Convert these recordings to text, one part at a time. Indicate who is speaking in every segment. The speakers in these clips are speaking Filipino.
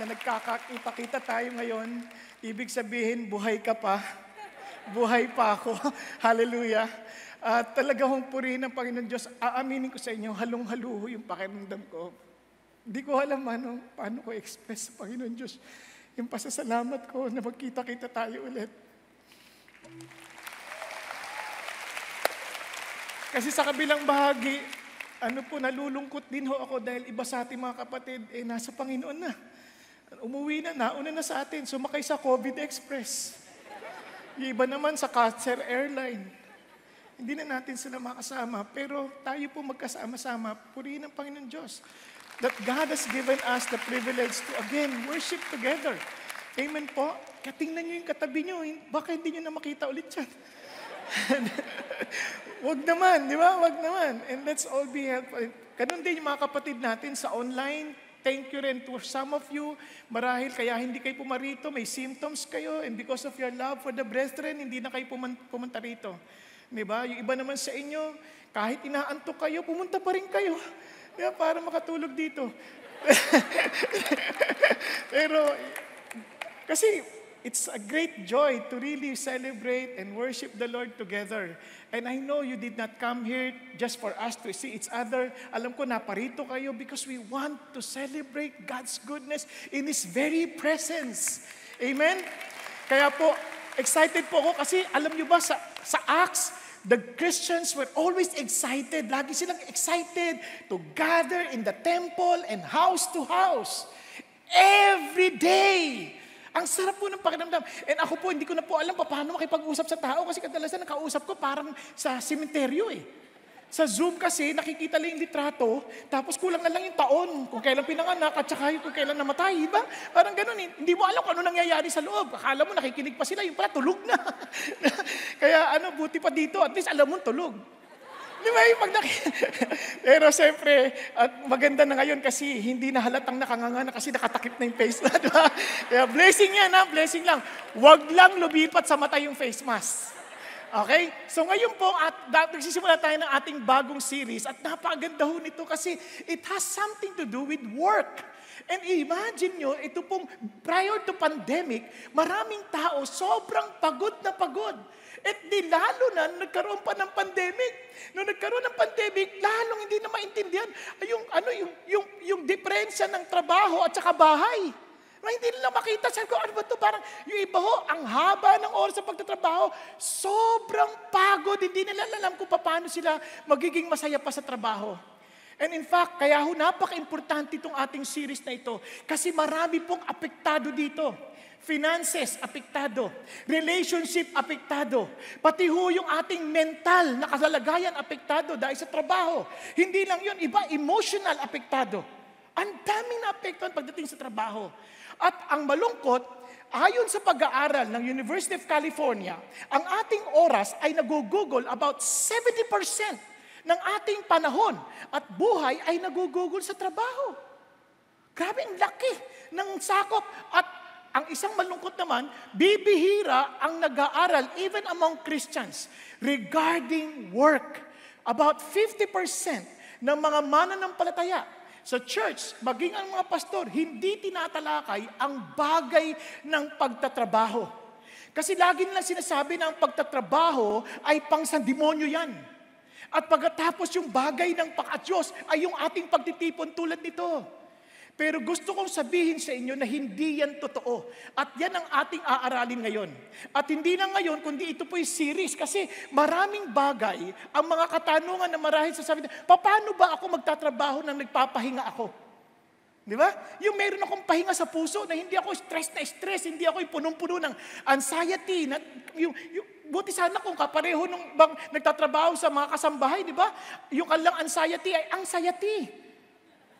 Speaker 1: na nagkakakita tayo ngayon, ibig sabihin buhay ka pa. buhay pa ako. Hallelujah. At uh, talaga hong purihin ng Panginoon Diyos. Aaminin ko sa inyo, halong haluho yung pakiramdam ko. Hindi ko alam ano, paano ko express sa Panginoon Diyos. Yung pasasalamat ko na magkita-kita tayo ulit. Kasi sa kabilang bahagi, ano po, nalulungkot din ho ako dahil iba sa ating mga kapatid, eh nasa Panginoon na. Umuwi na, nauna na sa atin, sumakay sa COVID Express. Yung iba naman sa Qatar Airline. Hindi na natin sila makasama, pero tayo po magkasama-sama, purihin ang Panginoon Diyos. That God has given us the privilege to again worship together. Amen po? Katingnan nyo yung katabi nyo, baka hindi nyo na makita ulit yan. Wag naman, di ba? Wag naman. And let's all be helpful. Ganun din yung mga kapatid natin sa online, Thank you rin to some of you. Marahil kaya hindi kayo pumarito, may symptoms kayo, and because of your love for the brethren, hindi na kayo pumunta, rito. Di ba? Yung iba naman sa inyo, kahit inaantok kayo, pumunta pa rin kayo. Diba? Para makatulog dito. Pero, kasi It's a great joy to really celebrate and worship the Lord together. And I know you did not come here just for us to see each other. Alam ko, naparito kayo because we want to celebrate God's goodness in His very presence. Amen? Kaya po, excited po ako kasi alam nyo ba sa, sa Acts, The Christians were always excited. Lagi silang excited to gather in the temple and house to house. Every day, ang sarap po ng pakiramdam. And ako po, hindi ko na po alam pa paano makipag-usap sa tao kasi kadalasan nakausap ko parang sa simenteryo eh. Sa Zoom kasi, nakikita lang yung litrato, tapos kulang na lang yung taon, kung kailan pinanganak at saka kung kailan namatay, iba? Parang ganun, eh. hindi mo alam kung ano nangyayari sa loob. Akala mo nakikinig pa sila, yung pala tulog na. Kaya ano, buti pa dito, at least alam mo tulog. Di ba yung pag Pero siyempre, at maganda na ngayon kasi hindi na halatang nakanganga na kasi nakatakip na yung face na, di ba? Kaya blessing yan ha, blessing lang. Huwag lang lumipat sa mata yung face mask. Okay? So ngayon po, at nagsisimula tayo ng ating bagong series at napakaganda ho nito kasi it has something to do with work. And imagine nyo, ito pong prior to pandemic, maraming tao sobrang pagod na pagod. At di lalo na nagkaroon pa ng pandemic. Nung nagkaroon ng pandemic, lalong hindi na maintindihan yung, ano, yung, yung, yung diferensya ng trabaho at saka bahay. May hindi nila makita. Sabi ko, ano ba ito? Parang yung iba ho, ang haba ng oras sa pagtatrabaho, sobrang pagod. Hindi nila alam kung paano sila magiging masaya pa sa trabaho. And in fact, kaya ho napaka-importante itong ating series na ito kasi marami pong apektado dito. Finances, apektado. Relationship, apektado. Pati ho yung ating mental na kasalagayan, apektado dahil sa trabaho. Hindi lang yun, iba, emotional, apektado. Ang daming naapektuhan pagdating sa trabaho. At ang malungkot, ayon sa pag-aaral ng University of California, ang ating oras ay nagugugol about 70% ng ating panahon at buhay ay nagugugol sa trabaho. Grabe, ang laki ng sakop at ang isang malungkot naman, bibihira ang nag-aaral even among Christians regarding work. About 50% ng mga mananampalataya sa church, maging ang mga pastor, hindi tinatalakay ang bagay ng pagtatrabaho. Kasi lagi nilang sinasabi na ang pagtatrabaho ay pang sandemonyo yan. At pagkatapos yung bagay ng pakadyos ay yung ating pagtitipon tulad nito. Pero gusto kong sabihin sa inyo na hindi yan totoo. At yan ang ating aaralin ngayon. At hindi na ngayon, kundi ito po'y series. Kasi maraming bagay, ang mga katanungan na marahil sa sabi, paano ba ako magtatrabaho nang nagpapahinga ako? Di ba? Yung meron akong pahinga sa puso na hindi ako stress na stress, hindi ako punong-puno ng anxiety, na, yung, yung, buti sana kung kapareho nung bang nagtatrabaho sa mga kasambahay, di ba? Yung kalang anxiety ay anxiety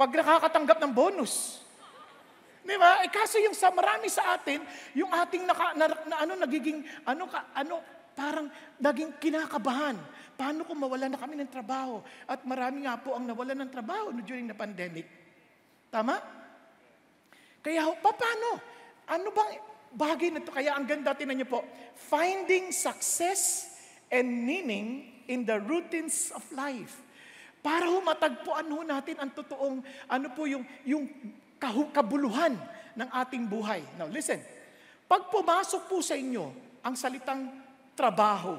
Speaker 1: pag nakakatanggap ng bonus. Di ba? Eh kaso yung sa marami sa atin, yung ating naka, na, na, ano nagiging ano ka ano parang naging kinakabahan. Paano kung mawala na kami ng trabaho? At marami nga po ang nawala ng trabaho no, during the pandemic. Tama? Kaya paano? Ano bang bagay na to? Kaya ang ganda, tinan niyo po, finding success and meaning in the routines of life. Para ho matagpuan ho natin ang totoong, ano po yung, yung kabuluhan ng ating buhay. Now listen, pag pumasok po sa inyo ang salitang trabaho,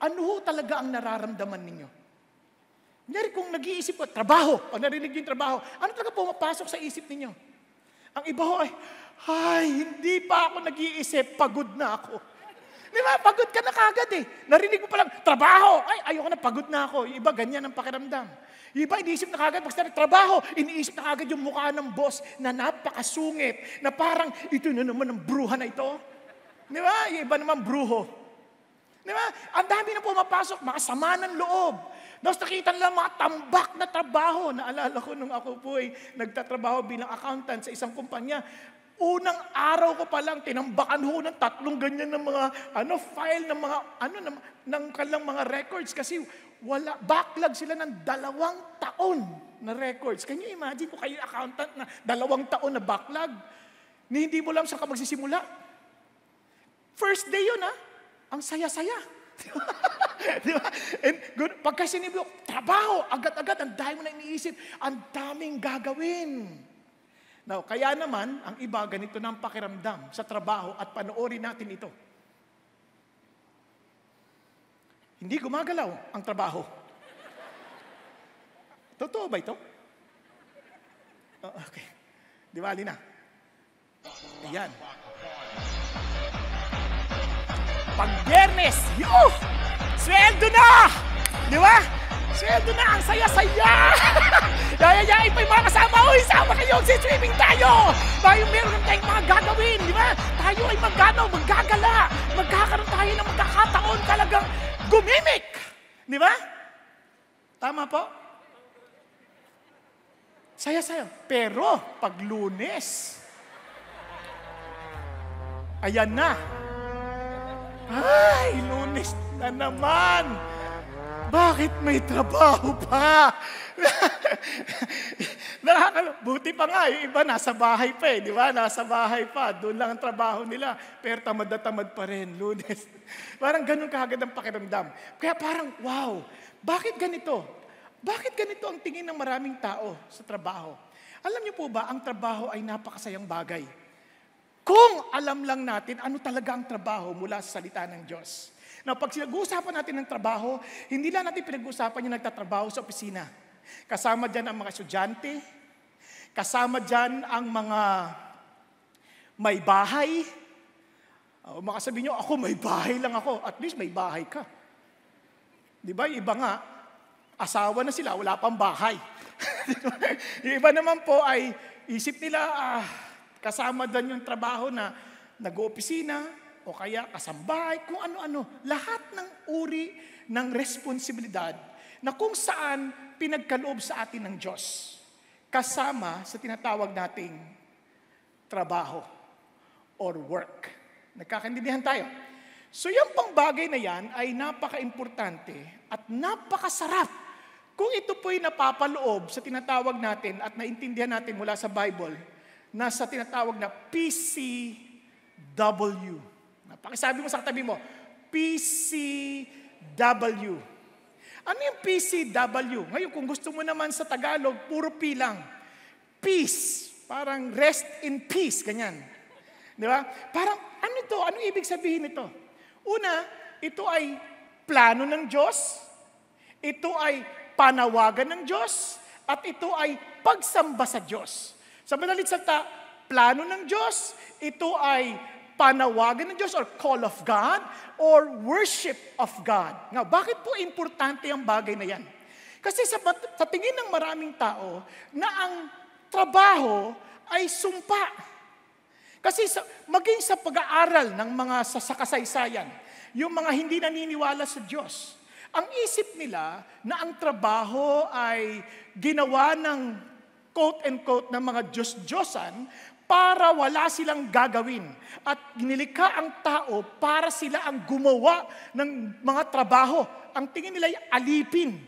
Speaker 1: ano ho talaga ang nararamdaman ninyo? Kunyari kung nag-iisip ko, trabaho, pag narinig yung trabaho, ano talaga pumapasok sa isip ninyo? Ang iba ho ay, ay, hindi pa ako nag-iisip, pagod na ako. Di ba? Pagod ka na kagad eh. Narinig mo palang, trabaho! Ay, ayoko na, pagod na ako. iba, ganyan ang pakiramdam. iba, iniisip na kagad, basta trabaho, iniisip na kagad yung mukha ng boss na napakasungit, na parang, ito na naman ang bruha na ito. Di ba? Yung iba naman, bruho. Di ba? Ang dami na pumapasok, makasama ng loob. Tapos nakita nila mga tambak na trabaho. Naalala ko nung ako po ay nagtatrabaho bilang accountant sa isang kumpanya. Unang araw ko pa lang, tinambakan ho ng tatlong ganyan ng mga ano, file ng mga ano ng, ng kalang mga records kasi wala backlog sila ng dalawang taon na records. Can you imagine kung kayo accountant na dalawang taon na backlog? Ni hindi mo lang sa ka magsisimula. First day yun ha. Ang saya-saya. Di ba? And good, pagka sinibo, trabaho, agad-agad, ang dami mo na iniisip, ang daming gagawin. Now, kaya naman, ang iba ganito ng pakiramdam sa trabaho at panoorin natin ito. Hindi gumagalaw ang trabaho. Totoo ba ito? Oh, okay. Diwali na. Ayan. Pag Bernes, yuh! Sweldo na! Di ba? Sweldo na! Ang saya-saya! Yayayain pa yung mga kasama! Uy, sama kayo! Si-streaming tayo! Tayo meron tayong mga gagawin, di ba? Tayo ay magano, maggagala! Magkakaroon tayo ng magkakataon talagang gumimik! Di ba? Tama po? Saya-saya. Pero, pag lunes, ayan na. Ay, lunes na naman! bakit may trabaho pa? Nakakal- Buti pa nga, yung iba nasa bahay pa eh, di ba? Nasa bahay pa, doon lang ang trabaho nila. Pero tamad na tamad pa rin, lunes. parang ganun kaagad ang pakiramdam. Kaya parang, wow, bakit ganito? Bakit ganito ang tingin ng maraming tao sa trabaho? Alam niyo po ba, ang trabaho ay napakasayang bagay. Kung alam lang natin ano talaga ang trabaho mula sa salita ng Diyos. Now, pag sinag-uusapan natin ng trabaho, hindi lang natin pinag-uusapan yung nagtatrabaho sa opisina. Kasama dyan ang mga estudyante, kasama dyan ang mga may bahay. Uh, ah, makasabi nyo, ako may bahay lang ako. At least may bahay ka. Di ba? Iba nga, asawa na sila, wala pang bahay. yung iba naman po ay isip nila, ah, kasama dyan yung trabaho na nag-oopisina, o kaya kasambahay, kung ano-ano. Lahat ng uri ng responsibilidad na kung saan pinagkaloob sa atin ng Diyos. Kasama sa tinatawag nating trabaho or work. Nagkakaintindihan tayo. So yung pangbagay na yan ay napaka-importante at napakasarap kung ito po'y napapaloob sa tinatawag natin at naintindihan natin mula sa Bible na sa tinatawag na PCW Pakisabi mo sa tabi mo, PCW. Ano yung PCW? Ngayon, kung gusto mo naman sa Tagalog, puro P lang. Peace. Parang rest in peace, ganyan. Di ba? Parang, ano ito? Ano ibig sabihin nito? Una, ito ay plano ng Diyos. Ito ay panawagan ng Diyos. At ito ay pagsamba sa Diyos. Sa madalit salta, plano ng Diyos. Ito ay panawagan ng Diyos or call of God or worship of God. Now, bakit po importante ang bagay na yan? Kasi sa, sa tingin ng maraming tao na ang trabaho ay sumpa. Kasi sa, maging sa pag-aaral ng mga sa, kasaysayan, yung mga hindi naniniwala sa Diyos, ang isip nila na ang trabaho ay ginawa ng quote and quote ng mga Diyos-Diyosan para wala silang gagawin. At ginilika ang tao para sila ang gumawa ng mga trabaho. Ang tingin nila ay alipin.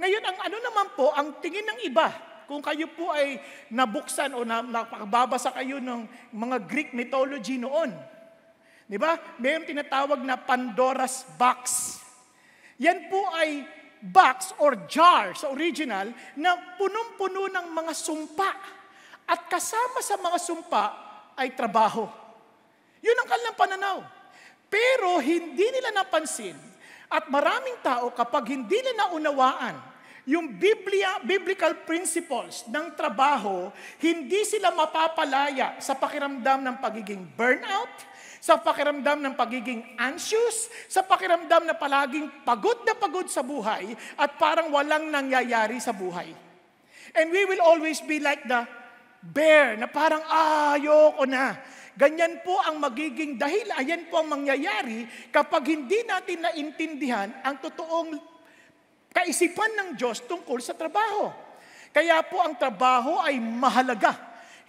Speaker 1: Ngayon, ang ano naman po, ang tingin ng iba, kung kayo po ay nabuksan o napakababasa kayo ng mga Greek mythology noon. Di ba? Mayroon tinatawag na Pandora's box. Yan po ay box or jar sa original na punong-puno ng mga sumpa at kasama sa mga sumpa ay trabaho. Yun ang kanilang pananaw. Pero hindi nila napansin at maraming tao kapag hindi nila naunawaan yung Biblia, biblical principles ng trabaho, hindi sila mapapalaya sa pakiramdam ng pagiging burnout, sa pakiramdam ng pagiging anxious, sa pakiramdam na palaging pagod na pagod sa buhay at parang walang nangyayari sa buhay. And we will always be like the bear na parang ah, ayoko na. Ganyan po ang magiging dahil, ayan po ang mangyayari kapag hindi natin naintindihan ang totoong kaisipan ng Diyos tungkol sa trabaho. Kaya po ang trabaho ay mahalaga.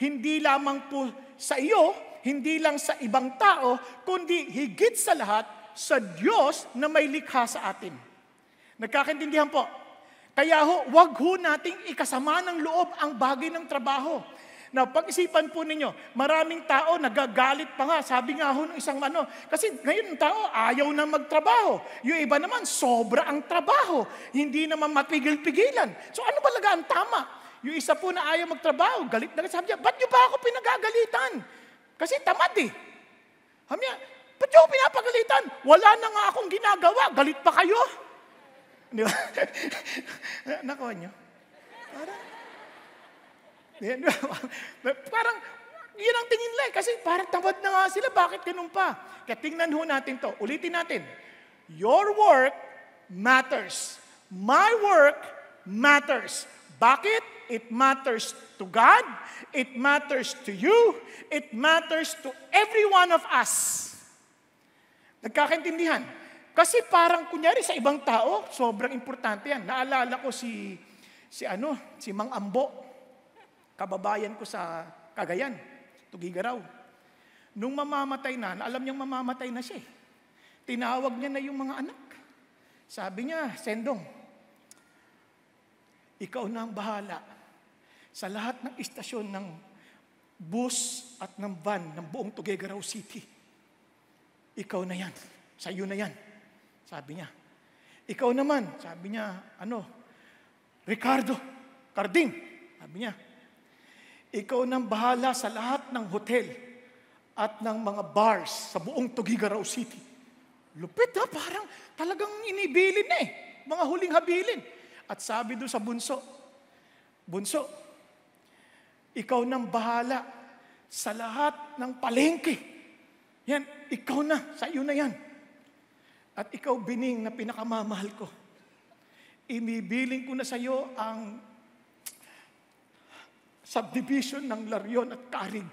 Speaker 1: Hindi lamang po sa iyo, hindi lang sa ibang tao, kundi higit sa lahat sa Diyos na may likha sa atin. Nagkakaintindihan po? Kaya ho, wag ho nating ikasama ng loob ang bagay ng trabaho. Now, pag-isipan po ninyo, maraming tao nagagalit pa nga. Sabi nga ho ng isang ano, kasi ngayon ang tao ayaw na magtrabaho. Yung iba naman, sobra ang trabaho. Hindi naman mapigil-pigilan. So ano talaga ang tama? Yung isa po na ayaw magtrabaho, galit na sabi niya, ba't niyo ba ako pinagagalitan? Kasi tamad eh. Sabi niya, ba't niyo pinapagalitan? Wala na nga akong ginagawa, galit pa kayo. Di ba? Nakuha niyo? Parang, parang, yan ang tingin nila. Eh, kasi parang tamad na nga sila. Bakit ganun pa? Kaya tingnan ho natin to. Ulitin natin. Your work matters. My work matters. Bakit? It matters to God. It matters to you. It matters to every one of us. Nagkakaintindihan? Kasi parang kunyari sa ibang tao, sobrang importante yan. Naalala ko si si ano, si Mang Ambo kababayan ko sa Cagayan, Tugigaraw. Nung mamamatay na, alam niyang mamamatay na siya eh. Tinawag niya na yung mga anak. Sabi niya, Sendong, ikaw na ang bahala sa lahat ng istasyon ng bus at ng van ng buong Tugigaraw City. Ikaw na yan. Sa'yo na yan. Sabi niya. Ikaw naman, sabi niya, ano, Ricardo, Carding. Sabi niya, ikaw nang bahala sa lahat ng hotel at ng mga bars sa buong Tugigarao City. Lupit ha, parang talagang inibilin na eh. Mga huling habilin. At sabi doon sa bunso, bunso, ikaw nang bahala sa lahat ng palengke. Yan, ikaw na, sa iyo na yan. At ikaw, Bining, na pinakamamahal ko. Imibiling ko na sa iyo ang subdivision ng Larion at Karig.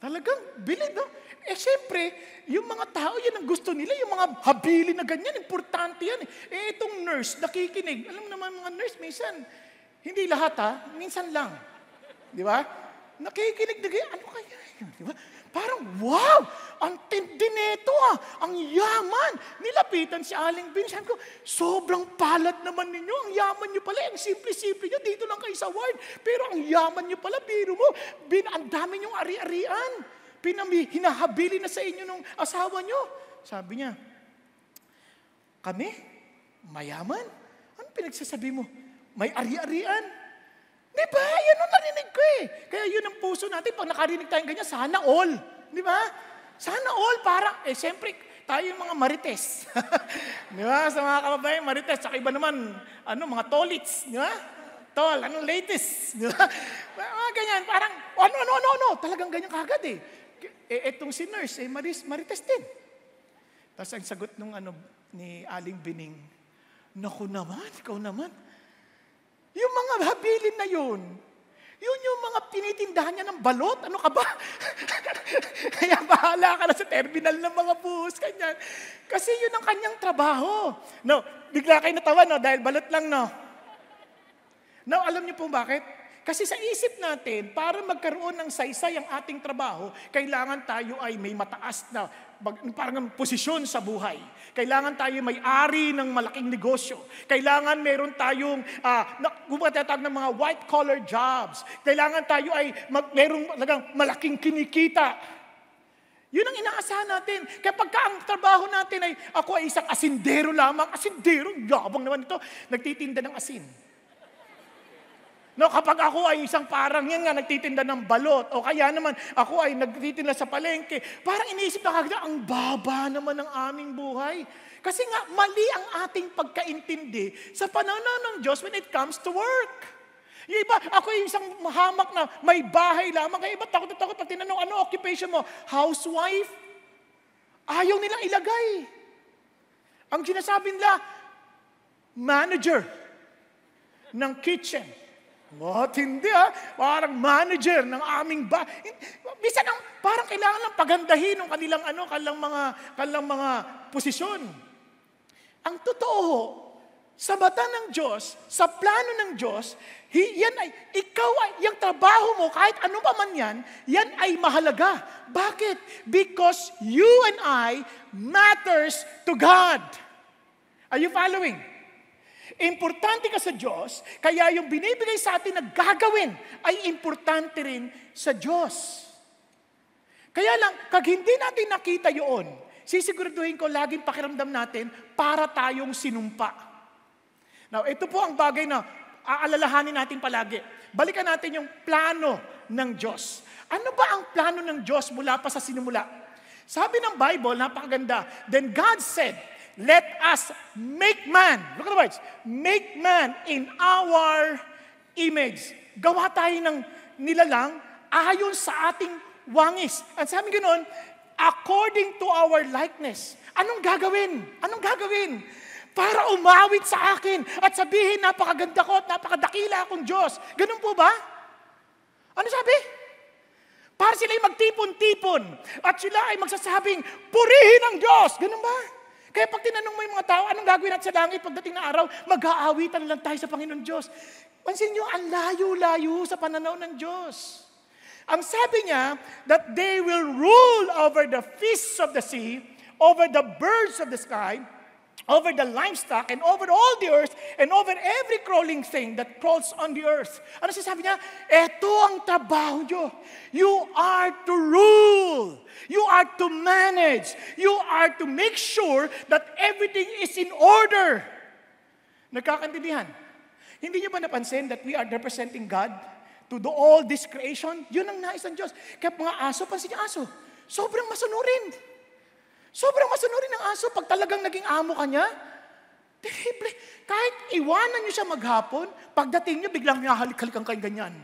Speaker 1: Talagang bilid, no? Eh, siyempre, yung mga tao, yan ang gusto nila. Yung mga habili na ganyan, importante yan. Eh, eh itong nurse, nakikinig. Alam naman mga nurse, minsan, hindi lahat ha, minsan lang. Di ba? Nakikinig na ganyan, ano kaya yun? Di ba? Parang, wow! Ang tindi nito ah! Ang yaman! Nilapitan si Aling Bin. Sabi ko, sobrang palad naman ninyo. Ang yaman nyo pala. Ang simple-simple nyo. Dito lang kayo sa ward. Pero ang yaman nyo pala. Biro mo. Bin, ang dami nyong ari-arian. Pinami, hinahabili na sa inyo ng asawa nyo. Sabi niya, kami? Mayaman? Ano pinagsasabi mo? May ari-arian? Di ba? Yan ang narinig ko eh. Kaya yun ang puso natin. Pag nakarinig tayong ganyan, sana all. Di ba? Sana all para, eh siyempre, tayo yung mga marites. di ba? Sa mga kababayan, marites. Saka iba naman, ano, mga tolits. Di ba? Tol, anong latest? Di ba? Mga ganyan, parang, ano, ano, ano, ano. Talagang ganyan kagad eh. Eh, etong si nurse, eh, maris, marites din. Tapos ang sagot nung ano, ni Aling Bining, Naku naman, ikaw naman. Yung mga habilin na yun, yun yung mga pinitindahan niya ng balot. Ano ka ba? Kaya bahala ka na sa terminal ng mga bus. Kanya. Kasi yun ang kanyang trabaho. No, bigla kayo natawa, no? Dahil balot lang, no? Now, alam niyo po bakit? Kasi sa isip natin, para magkaroon ng saysay ang ating trabaho, kailangan tayo ay may mataas na parang posisyon sa buhay. Kailangan tayo may-ari ng malaking negosyo. Kailangan meron tayong, uh, ah, gumatatag ng mga white-collar jobs. Kailangan tayo ay mag, merong talagang malaking kinikita. Yun ang inaasahan natin. Kapag ka ang trabaho natin ay, ako ay isang asindero lamang, asindero, yabang naman ito, nagtitinda ng asin. No, kapag ako ay isang parang yan nga, nagtitinda ng balot, o kaya naman ako ay nagtitinda sa palengke, parang iniisip na kagda, ang baba naman ng aming buhay. Kasi nga, mali ang ating pagkaintindi sa pananaw ng Diyos when it comes to work. Yung iba, ako yung isang hamak na may bahay lamang. Kaya iba, takot na takot. Pag tinanong, ano occupation mo? Housewife? Ayaw nilang ilagay. Ang sinasabi nila, manager ng kitchen. Matindi ha. Ah. Parang manager ng aming ba. Bisa nang parang kailangan lang pagandahin ng kanilang ano, kanilang mga, kanilang mga posisyon. Ang totoo, sa mata ng Diyos, sa plano ng Diyos, yan ay, ikaw ay, yung trabaho mo, kahit ano pa man yan, yan ay mahalaga. Bakit? Because you and I matters to God. Are you following? Importante ka sa Diyos, kaya yung binibigay sa atin na gagawin ay importante rin sa Diyos. Kaya lang, kag hindi natin nakita yun, sisiguraduhin ko laging pakiramdam natin para tayong sinumpa. Now, ito po ang bagay na aalalahanin natin palagi. Balikan natin yung plano ng Diyos. Ano ba ang plano ng Diyos mula pa sa sinimula? Sabi ng Bible, napakaganda, Then God said, Let us make man. Look at the words. Make man in our image. Gawa tayo ng nilalang ayon sa ating wangis. At sabi ganoon, according to our likeness. Anong gagawin? Anong gagawin? Para umawit sa akin at sabihin, napakaganda ko at napakadakila akong Diyos. Ganun po ba? Ano sabi? Para sila magtipon-tipon at sila ay magsasabing, purihin ang Diyos. Ganun ba? Kaya pag tinanong mo yung mga tao, anong gagawin natin sa langit pagdating na araw? Mag-aawitan lang tayo sa Panginoon Diyos. Pansin nyo, ang layo-layo sa pananaw ng Diyos. Ang sabi niya, that they will rule over the fish of the sea, over the birds of the sky, over the livestock and over all the earth and over every crawling thing that crawls on the earth. Ano sinasabi niya? Ito ang trabaho niyo. You are to rule. You are to manage. You are to make sure that everything is in order. Nagkakantindihan? Hindi niyo ba napansin that we are representing God to the all this creation? Yun ang nais ng Diyos. Kaya mga aso, pansin niyo aso, sobrang masunurin. Sobrang masunurin ng aso pag talagang naging amo ka niya. Terrible. Kahit iwanan niyo siya maghapon, pagdating niyo, biglang nahalik-halikan kayo ganyan.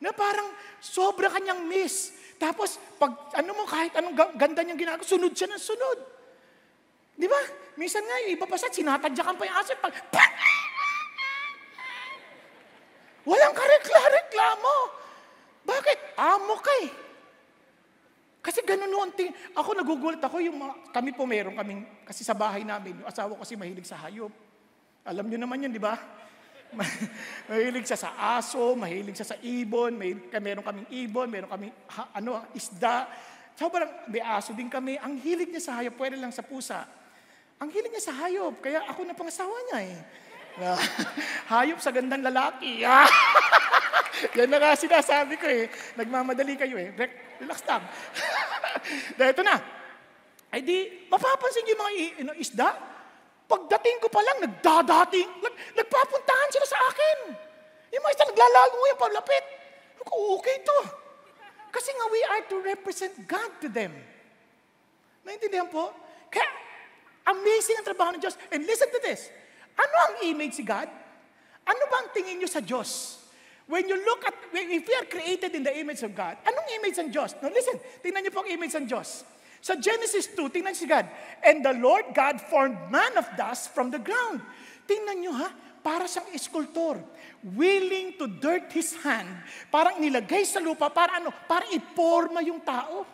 Speaker 1: Na parang sobra kanyang miss. Tapos, pag ano mo, kahit anong ganda niyang ginagawa, sunod siya ng sunod. Di ba? Minsan nga, iba pa siya, sinatadyakan pa yung aso. Pag, pag, Walang kareklamo. Bakit? Amo ka eh. Kasi ganun noon. Ting- ako nagugulat ako, yung mga, kami po meron kaming, kasi sa bahay namin, yung asawa ko kasi mahilig sa hayop. Alam nyo naman yun, di ba? mahilig siya sa aso, mahilig siya sa ibon, may, meron kaming ibon, meron kaming ha, ano, isda. Sobrang, may aso din kami. Ang hilig niya sa hayop, pwede lang sa pusa. Ang hilig niya sa hayop, kaya ako na pangasawa niya eh. hayop sa gandang lalaki. Yan na nga sinasabi ko eh. Nagmamadali kayo eh. Relax lang. Dahil ito na. Ay di, mapapansin yung mga you know, isda. Pagdating ko pa lang, nagdadating. Nag, nagpapuntahan sila sa akin. Yung mga isda naglalago yung palapit. Okay to. Kasi nga we are to represent God to them. Naintindihan po? Kaya amazing ang trabaho ng Diyos. And listen to this. Ano ang image si God? Ano ba ang tingin niyo sa Diyos? When you look at, if we are created in the image of God, anong image ng Diyos? No, listen, tingnan niyo po ang image ng Diyos. Sa Genesis 2, tingnan si God, And the Lord God formed man of dust from the ground. Tingnan niyo ha, para siyang eskultor. Willing to dirt his hand, parang nilagay sa lupa, para ano, para iporma yung tao.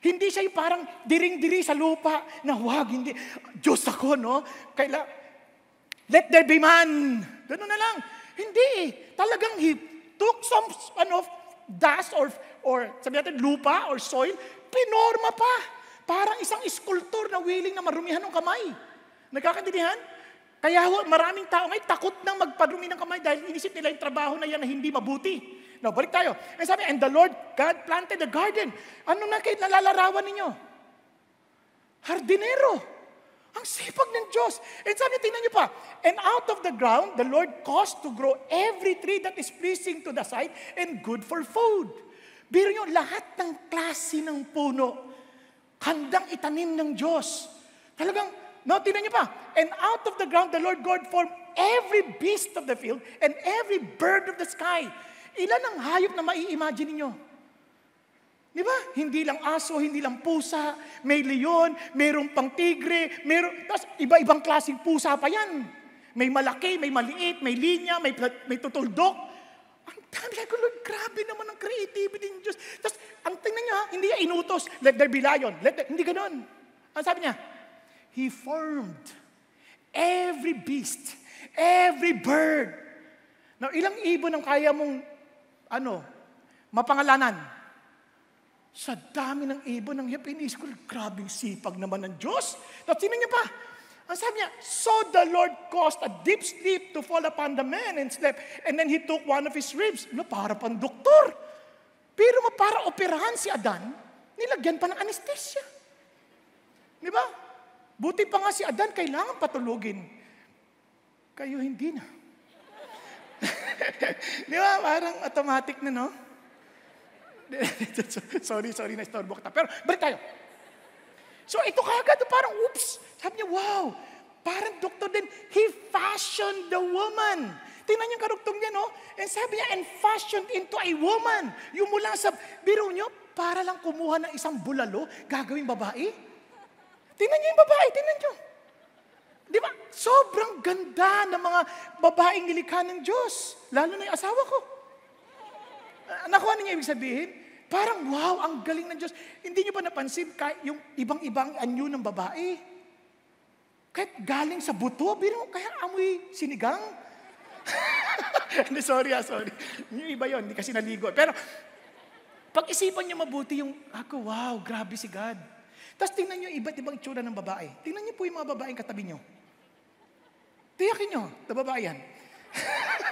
Speaker 1: Hindi siya yung parang diring-diri sa lupa na wag, hindi, Diyos ako, no? Kaila, let there be man. Ganun na lang. Hindi eh. Talagang he took some of ano, dust or, or sabi natin lupa or soil, pinorma pa. Parang isang skulptor na willing na marumihan ng kamay. Nagkakaintindihan? Kaya ho, maraming tao ngayon takot nang magparumi ng kamay dahil inisip nila yung trabaho na yan na hindi mabuti. Now, balik tayo. Ang sabi, and the Lord God planted the garden. Ano na kayo nalalarawan ninyo? Hardinero. Ang sipag ng Diyos. And sabi, tingnan niyo pa, And out of the ground, the Lord caused to grow every tree that is pleasing to the sight and good for food. Biro niyo, lahat ng klase ng puno, handang itanim ng Diyos. Talagang, no, tingnan niyo pa, And out of the ground, the Lord God formed every beast of the field and every bird of the sky. Ilan ang hayop na mai-imagine niyo? Di ba? Hindi lang aso, hindi lang pusa, may leon, mayroong pang tigre, mayroon, tapos iba-ibang klaseng pusa pa yan. May malaki, may maliit, may linya, may, may tutuldok. Ang dami, like, Lord, grabe naman ang creativity ng Diyos. Tapos, ang tingnan niya, hindi niya inutos, let there be lion, let there, hindi ganun. Ang sabi niya, He formed every beast, every bird. Now, ilang ibon ang kaya mong, ano, mapangalanan? Sa dami ng ibon ng Japanese school, grabing sipag naman ng Diyos. Tapos tinan niya pa, ang sabi niya, so the Lord caused a deep sleep to fall upon the man and slept. And then he took one of his ribs. No, para pang doktor. Pero para operahan si Adan, nilagyan pa ng anesthesia. Di ba? Buti pa nga si Adan, kailangan patulugin. Kayo hindi na. Di ba? Parang automatic na, no? sorry, sorry na istorbo kita. Pero balik tayo. So ito kagad, parang oops. Sabi niya, wow, parang doktor din. He fashioned the woman. Tingnan yung karugtong niya, no? And sabi niya, and fashioned into a woman. Yung mula sa, biro niyo, para lang kumuha ng isang bulalo, gagawin babae. Tingnan niyo yung babae, tingnan niyo. Di ba? Sobrang ganda ng mga babaeng nilikha ng Diyos. Lalo na yung asawa ko. Ah, nakuha ninyo ibig sabihin? Parang, wow, ang galing ng Diyos. Hindi niyo pa napansin kay yung ibang-ibang anyo ng babae? Kahit galing sa buto, biro, kaya amoy sinigang. Hindi, sorry ah, sorry. Yung iba yon, hindi kasi naligo. Pero, pag-isipan nyo mabuti yung, ako, wow, grabe si God. Tapos tingnan nyo iba't ibang tsura ng babae. Tingnan niyo po yung mga babaeng katabi niyo. Tiyakin niyo, na babae yan.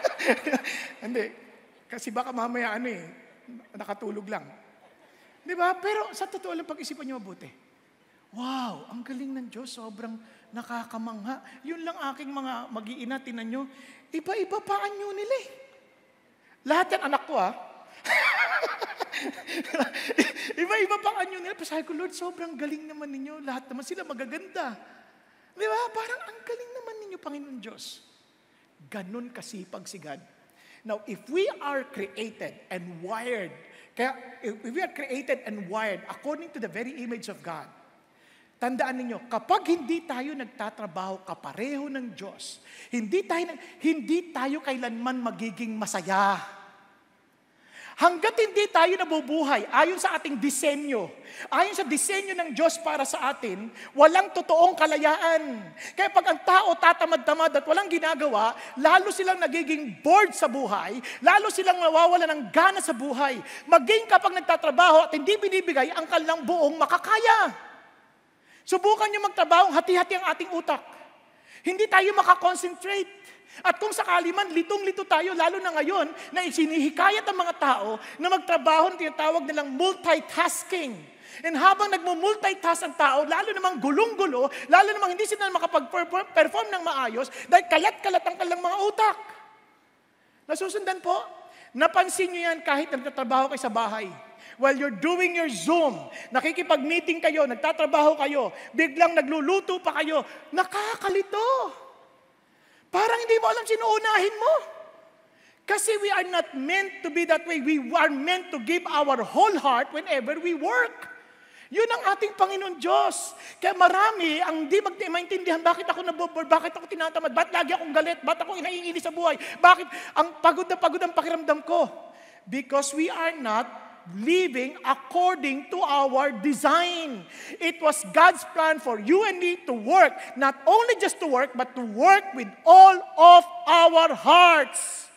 Speaker 1: Hindi, kasi baka mamaya ano eh, nakatulog lang. Di ba? Pero sa totoo lang, pag-isipan niyo mabuti. Wow, ang galing ng Diyos, sobrang nakakamangha. Yun lang aking mga mag-iina, tinan nyo, iba-iba paan nyo nila eh. Lahat yan anak ko ah. iba-iba paan nyo nila. Pasahay ko, Lord, sobrang galing naman ninyo. Lahat naman sila magaganda. Di ba? Parang ang galing naman ninyo, Panginoon Diyos. Ganon kasipag si God Now, if we are created and wired, kaya if we are created and wired according to the very image of God, tandaan ninyo, kapag hindi tayo nagtatrabaho kapareho ng Diyos, hindi tayo, hindi tayo kailanman magiging masaya. Hanggat hindi tayo nabubuhay ayon sa ating disenyo, ayon sa disenyo ng Diyos para sa atin, walang totoong kalayaan. Kaya pag ang tao tatamad-tamad at walang ginagawa, lalo silang nagiging bored sa buhay, lalo silang nawawala ng gana sa buhay. Maging kapag nagtatrabaho at hindi binibigay ang kanilang buong makakaya. Subukan niyo magtrabaho, hati-hati ang ating utak. Hindi tayo makakonsentrate. At kung sakali man, litong-lito tayo, lalo na ngayon, na isinihikayat ang mga tao na magtrabaho ng tinatawag nilang multitasking. And habang nagmo-multitask ang tao, lalo namang gulong-gulo, lalo namang hindi sila makapag-perform ng maayos dahil kalat-kalat ang kalang mga utak. Nasusundan po? Napansin nyo yan kahit nagtatrabaho kayo sa bahay. While you're doing your Zoom, nakikipag-meeting kayo, nagtatrabaho kayo, biglang nagluluto pa kayo, nakakalito. Nakakalito. Parang hindi mo alam sino unahin mo. Kasi we are not meant to be that way. We are meant to give our whole heart whenever we work. Yun ang ating Panginoon Diyos. Kaya marami ang di mag maintindihan bakit ako nabobor, bakit ako tinatamad, bakit lagi akong galit, bakit ako naiinis sa buhay, bakit ang pagod na pagod ang pakiramdam ko. Because we are not living according to our design. It was God's plan for you and me to work, not only just to work, but to work with all of our hearts.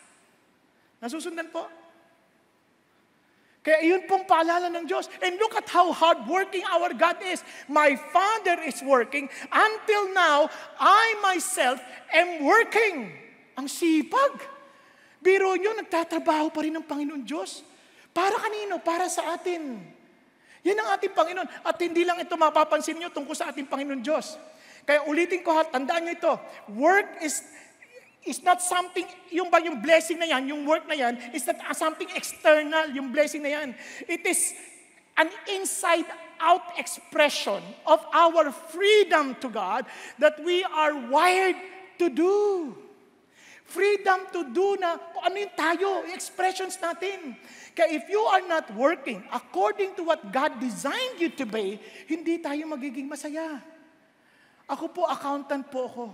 Speaker 1: Nasusundan po? Kaya iyon pong paalala ng Diyos. And look at how hardworking our God is. My Father is working. Until now, I myself am working. Ang sipag. Biro nyo, nagtatrabaho pa rin ng Panginoon Diyos. Para kanino? Para sa atin. Yan ang ating Panginoon. At hindi lang ito mapapansin nyo tungkol sa ating Panginoon Diyos. Kaya ulitin ko ha, tandaan nyo ito. Work is is not something, yung ba yung blessing na yan, yung work na yan, is not something external, yung blessing na yan. It is an inside out expression of our freedom to God that we are wired to do. Freedom to do na kung ano yung tayo, yung expressions natin. Kaya if you are not working according to what God designed you to be, hindi tayo magiging masaya. Ako po, accountant po ako.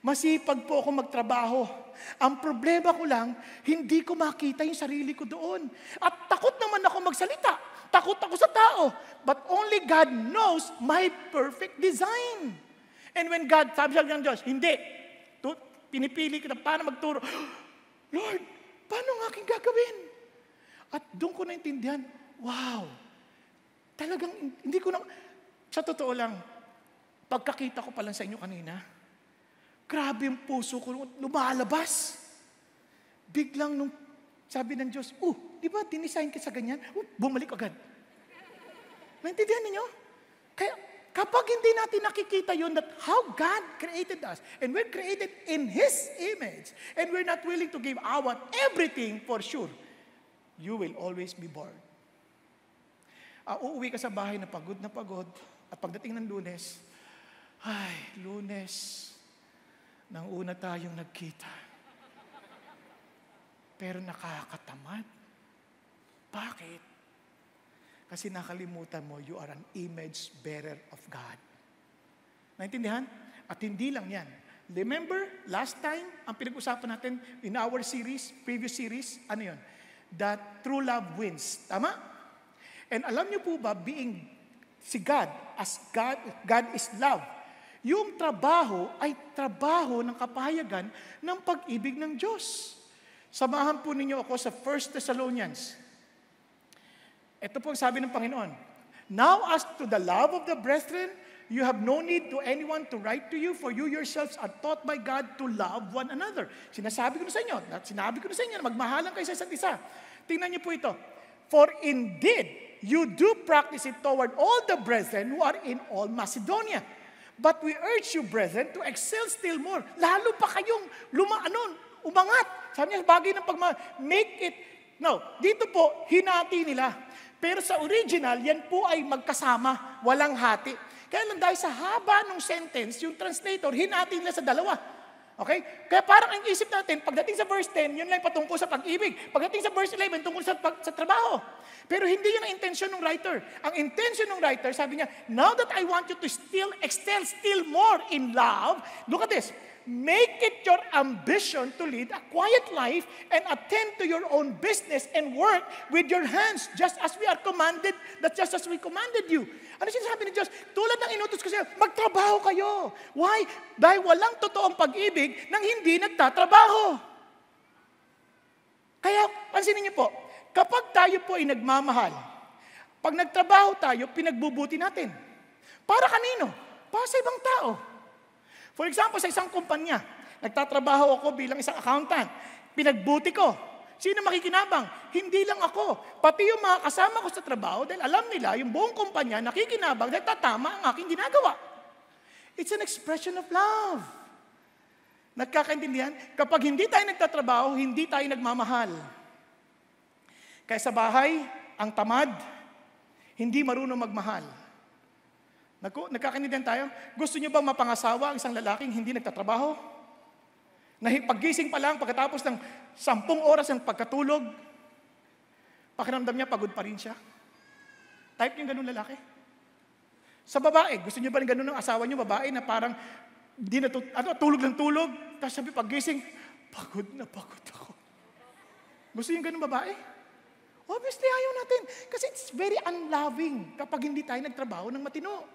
Speaker 1: Masipag po ako magtrabaho. Ang problema ko lang, hindi ko makita yung sarili ko doon. At takot naman ako magsalita. Takot ako sa tao. But only God knows my perfect design. And when God, sabi siya Diyos, hindi, pinipili kita paano magturo. Lord, paano ang aking gagawin? At doon ko naintindihan, wow, talagang hindi ko na, sa totoo lang, pagkakita ko palang sa inyo kanina, grabe yung puso ko, lumalabas. Biglang nung sabi ng Diyos, oh, di ba dinisign ka sa ganyan? Oh, bumalik agad. Naintindihan ninyo? Kaya Kapag hindi natin nakikita yun that how God created us and we're created in His image and we're not willing to give our everything for sure, you will always be bored. Uh, uuwi ka sa bahay na pagod na pagod at pagdating ng lunes, ay, lunes, nang una tayong nagkita. Pero nakakatamad. Bakit? Kasi nakalimutan mo, you are an image bearer of God. Naintindihan? At hindi lang yan. Remember, last time, ang pinag-usapan natin in our series, previous series, ano yun? That true love wins. Tama? And alam niyo po ba, being si God, as God, God is love, yung trabaho ay trabaho ng kapahayagan ng pag-ibig ng Diyos. Samahan po ninyo ako sa 1 Thessalonians ito po ang sabi ng Panginoon. Now as to the love of the brethren, you have no need to anyone to write to you, for you yourselves are taught by God to love one another. Sinasabi ko na sa inyo, sinabi ko na sa inyo na magmahalan kayo sa isa't isa. Tingnan niyo po ito. For indeed, you do practice it toward all the brethren who are in all Macedonia. But we urge you, brethren, to excel still more. Lalo pa kayong lumaanon, umangat. Sabi niya, bagay ng pagma, make it. Now, dito po, hinati nila. Pero sa original, yan po ay magkasama, walang hati. Kaya lang dahil sa haba ng sentence, yung translator, hinati nila sa dalawa. Okay? Kaya parang ang isip natin, pagdating sa verse 10, yun lang patungkol sa pag-ibig. Pagdating sa verse 11, tungkol sa, pag, sa trabaho. Pero hindi yun ang intention ng writer. Ang intention ng writer, sabi niya, now that I want you to still excel still more in love, look at this. Make it your ambition to lead a quiet life and attend to your own business and work with your hands just as we are commanded, that just as we commanded you. Ano sinasabi ni Diyos? Tulad ng inutos ko sa'yo, magtrabaho kayo. Why? Dahil walang totoong pag-ibig nang hindi nagtatrabaho. Kaya, pansinin niyo po, kapag tayo po ay nagmamahal, pag nagtrabaho tayo, pinagbubuti natin. Para kanino? Para sa ibang tao. For example, sa isang kumpanya, nagtatrabaho ako bilang isang accountant. Pinagbuti ko. Sino makikinabang? Hindi lang ako. Pati yung mga kasama ko sa trabaho dahil alam nila, yung buong kumpanya nakikinabang dahil tatama ang aking ginagawa. It's an expression of love. Nagkakaintindihan? Kapag hindi tayo nagtatrabaho, hindi tayo nagmamahal. Kaya sa bahay, ang tamad, hindi marunong magmahal. Naku, din tayo. Gusto niyo bang mapangasawa ang isang lalaking hindi nagtatrabaho? Na pagising pa lang, pagkatapos ng sampung oras ng pagkatulog, pakiramdam niya, pagod pa rin siya. Type niyo ganun lalaki. Sa babae, gusto niyo ba ng ganun ng asawa niyo, babae, na parang di na ano, tulog ng tulog, tapos sabi paggising, pagod na pagod ako. Gusto niyo ganun babae? Obviously, ayaw natin. Kasi it's very unloving kapag hindi tayo nagtrabaho ng matino.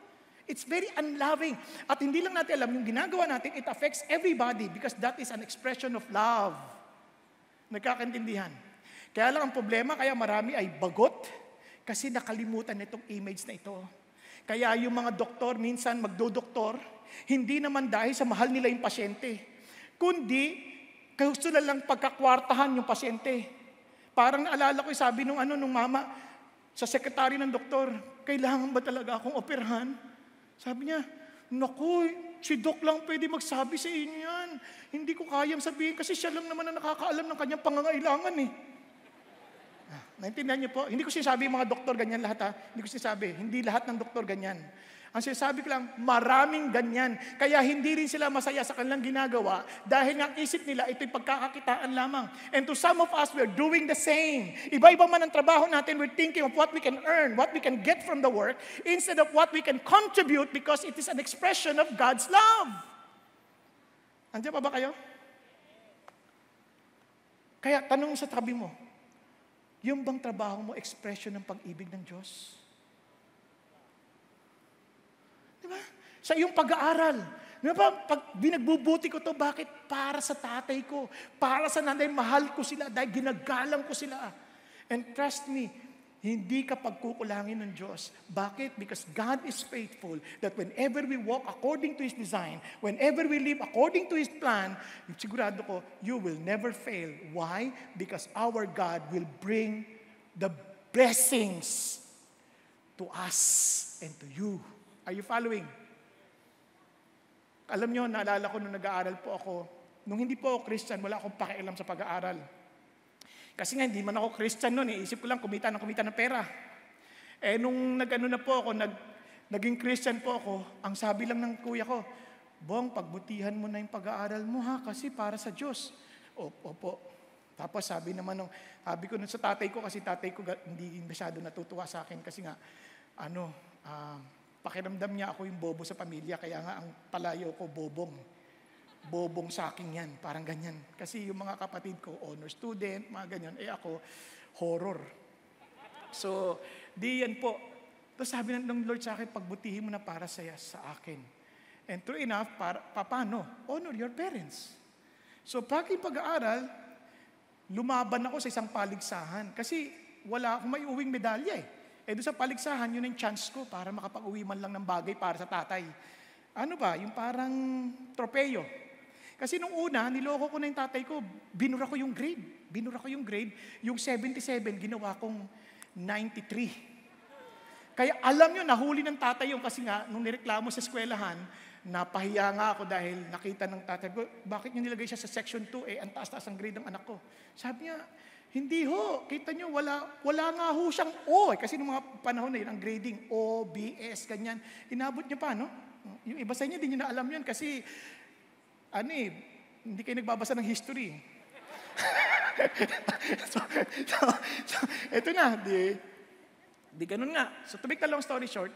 Speaker 1: It's very unloving. At hindi lang natin alam, yung ginagawa natin, it affects everybody because that is an expression of love. Nagkakaintindihan. Kaya lang ang problema, kaya marami ay bagot kasi nakalimutan nitong image na ito. Kaya yung mga doktor, minsan magdo-doktor, hindi naman dahil sa mahal nila yung pasyente, kundi gusto na lang pagkakwartahan yung pasyente. Parang naalala ko, yung sabi nung ano, nung mama, sa sekretary ng doktor, kailangan ba talaga akong operahan? Sabi niya, Naku, si Doc lang pwede magsabi sa inyo yan. Hindi ko kayang sabihin kasi siya lang naman ang nakakaalam ng kanyang pangangailangan eh. Ah, naintindihan niyo po? Hindi ko sinasabi mga doktor ganyan lahat ha. Hindi ko sinasabi. Hindi lahat ng doktor ganyan. Ang sinasabi ko lang, maraming ganyan. Kaya hindi rin sila masaya sa kanilang ginagawa dahil ang isip nila, ito'y pagkakakitaan lamang. And to some of us, we're doing the same. Iba-iba man ang trabaho natin, we're thinking of what we can earn, what we can get from the work, instead of what we can contribute because it is an expression of God's love. Andiyan pa ba kayo? Kaya tanong sa tabi mo, yung bang trabaho mo expression ng pag-ibig ng Diyos? Diba? Sa iyong pag-aaral. Diba ba? Pag binagbubuti ko to, bakit? Para sa tatay ko. Para sa nanay, mahal ko sila dahil ginagalang ko sila. And trust me, hindi ka pagkukulangin ng Diyos. Bakit? Because God is faithful that whenever we walk according to His design, whenever we live according to His plan, sigurado ko, you will never fail. Why? Because our God will bring the blessings to us and to you. Are you following? Alam nyo, naalala ko nung nag-aaral po ako, nung hindi po ako Christian, wala akong pakialam sa pag-aaral. Kasi nga, hindi man ako Christian noon, eh. isip ko lang, kumita ng kumita ng pera. Eh, nung nag-ano na po ako, nag, naging Christian po ako, ang sabi lang ng kuya ko, Bong, pagbutihan mo na yung pag-aaral mo ha, kasi para sa Diyos. Opo, opo. Tapos sabi naman ng, sabi ko nun sa tatay ko, kasi tatay ko hindi masyado natutuwa sa akin, kasi nga, ano, um, uh, Pakiramdam niya ako yung bobo sa pamilya, kaya nga ang palayo ko bobong. Bobong sa akin yan, parang ganyan. Kasi yung mga kapatid ko, honor student, mga ganyan, eh ako, horror. So, di yan po. Tapos sabi ng Lord sa akin, pagbutihin mo na para saya sa akin. And true enough, para, paano? Honor your parents. So, pag pag-aaral, lumaban ako sa isang paligsahan. Kasi wala akong may uwing medalya eh. Eh doon sa paligsahan, yun ang chance ko para makapag-uwi man lang ng bagay para sa tatay. Ano ba? Yung parang tropeyo. Kasi nung una, niloko ko na yung tatay ko, binura ko yung grade. Binura ko yung grade. Yung 77, ginawa kong 93. Kaya alam nyo, nahuli ng tatay yung kasi nga, nung nireklamo sa eskwelahan, napahiya nga ako dahil nakita ng tatay ko, bakit nyo nilagay siya sa section 2? Eh, ang taas-taas ang grade ng anak ko. Sabi niya, hindi ho. Kita nyo, wala, wala nga ho siyang O. Eh, kasi nung mga panahon na yun, ang grading O, B, S, ganyan. Inabot niya pa, no? Yung iba sa inyo, din nyo na alam yun kasi, ano eh, hindi kayo nagbabasa ng history. so, so, so, eto na, di, di ganun nga. So, to make the long story short,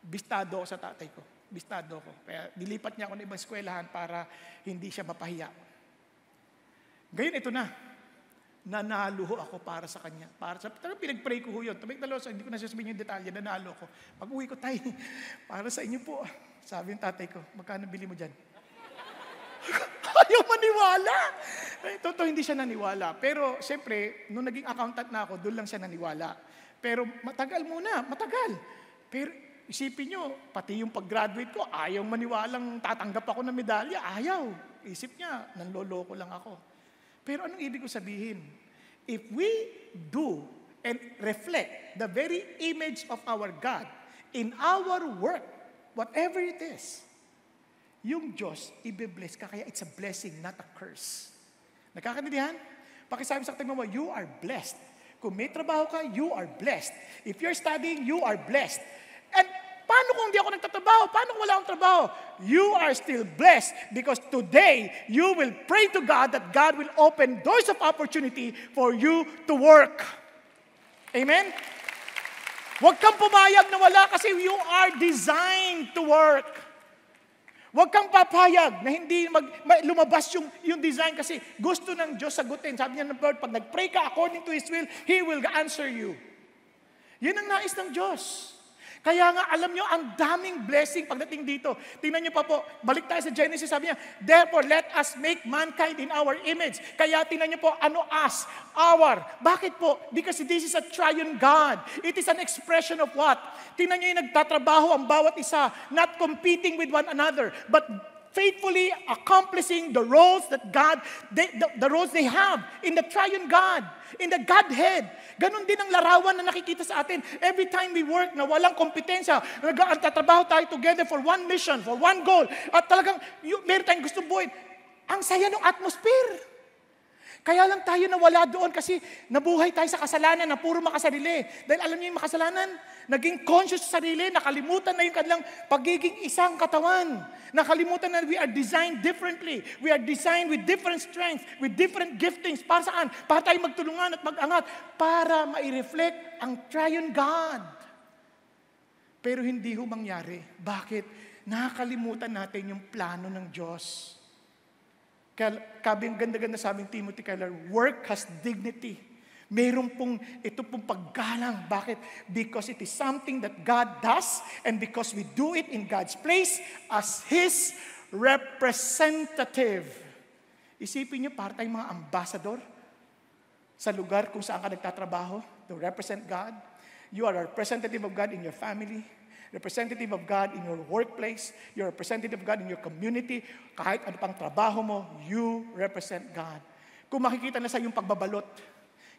Speaker 1: bistado ako sa tatay ko. Bistado ko. Kaya dilipat niya ako ng ibang eskwelahan para hindi siya mapahiya. Ngayon, ito na nanalo ho ako para sa kanya. Para sa, talagang pinagpray ko ho yun. Tumig na hindi ko na sasabihin yung detalye, nanalo ko. Pag uwi ko, tay, para sa inyo po. Sabi yung tatay ko, magkano bili mo dyan? Ayaw maniwala! Eh, totoo, hindi siya naniwala. Pero, siyempre, nung naging accountant na ako, doon lang siya naniwala. Pero, matagal muna, matagal. Pero, isipin nyo, pati yung pag-graduate ko, ayaw maniwalang tatanggap ako ng medalya. Ayaw. Isip niya, nanloloko lang ako. Pero anong ibig ko sabihin? If we do and reflect the very image of our God in our work, whatever it is, yung Diyos, ibe ka. Kaya it's a blessing, not a curse. Nakakanindihan? Pakisabi sa katabi mo, you are blessed. Kung may trabaho ka, you are blessed. If you're studying, you are blessed. And Paano kung hindi ako nagtatrabaho? Paano kung wala akong trabaho? You are still blessed because today you will pray to God that God will open doors of opportunity for you to work. Amen? Huwag kang pumayag na wala kasi you are designed to work. Huwag kang papayag na hindi mag, lumabas yung, yung design kasi gusto ng Diyos sagutin. Sabi niya ng Lord, pag nag ka according to His will, He will answer you. Yun ang nais ng Diyos. Kaya nga, alam nyo, ang daming blessing pagdating dito. Tingnan nyo pa po, balik tayo sa Genesis, sabi niya, Therefore, let us make mankind in our image. Kaya tingnan nyo po, ano us? Our. Bakit po? Because this is a triune God. It is an expression of what? Tingnan nyo yung nagtatrabaho ang bawat isa, not competing with one another, but faithfully accomplishing the roles that God, they, the, the roles they have in the triune God, in the Godhead. Ganon din ang larawan na nakikita sa atin. Every time we work na walang kompetensya, nagtatrabaho tayo together for one mission, for one goal, at talagang you, meron tayong gusto buhay. Ang saya ng atmosphere. Kaya lang tayo nawala doon kasi nabuhay tayo sa kasalanan na puro makasarili. Dahil alam niyo yung makasalanan, Naging conscious sa sarili, nakalimutan na yung kanilang pagiging isang katawan. Nakalimutan na we are designed differently. We are designed with different strengths, with different giftings. Para saan? Para tayo magtulungan at magangat. Para ma-reflect ang triune God. Pero hindi ho mangyari. Bakit? Nakalimutan natin yung plano ng Diyos. Kaya, kabi ang ganda-ganda sa aming Timothy Keller, work has dignity. Meron pong ito pong paggalang. Bakit? Because it is something that God does and because we do it in God's place as His representative. Isipin niyo, para tayong mga ambassador sa lugar kung saan ka nagtatrabaho to represent God. You are a representative of God in your family, representative of God in your workplace, you're a representative of God in your community, kahit ano pang trabaho mo, you represent God. Kung makikita na sa iyong pagbabalot,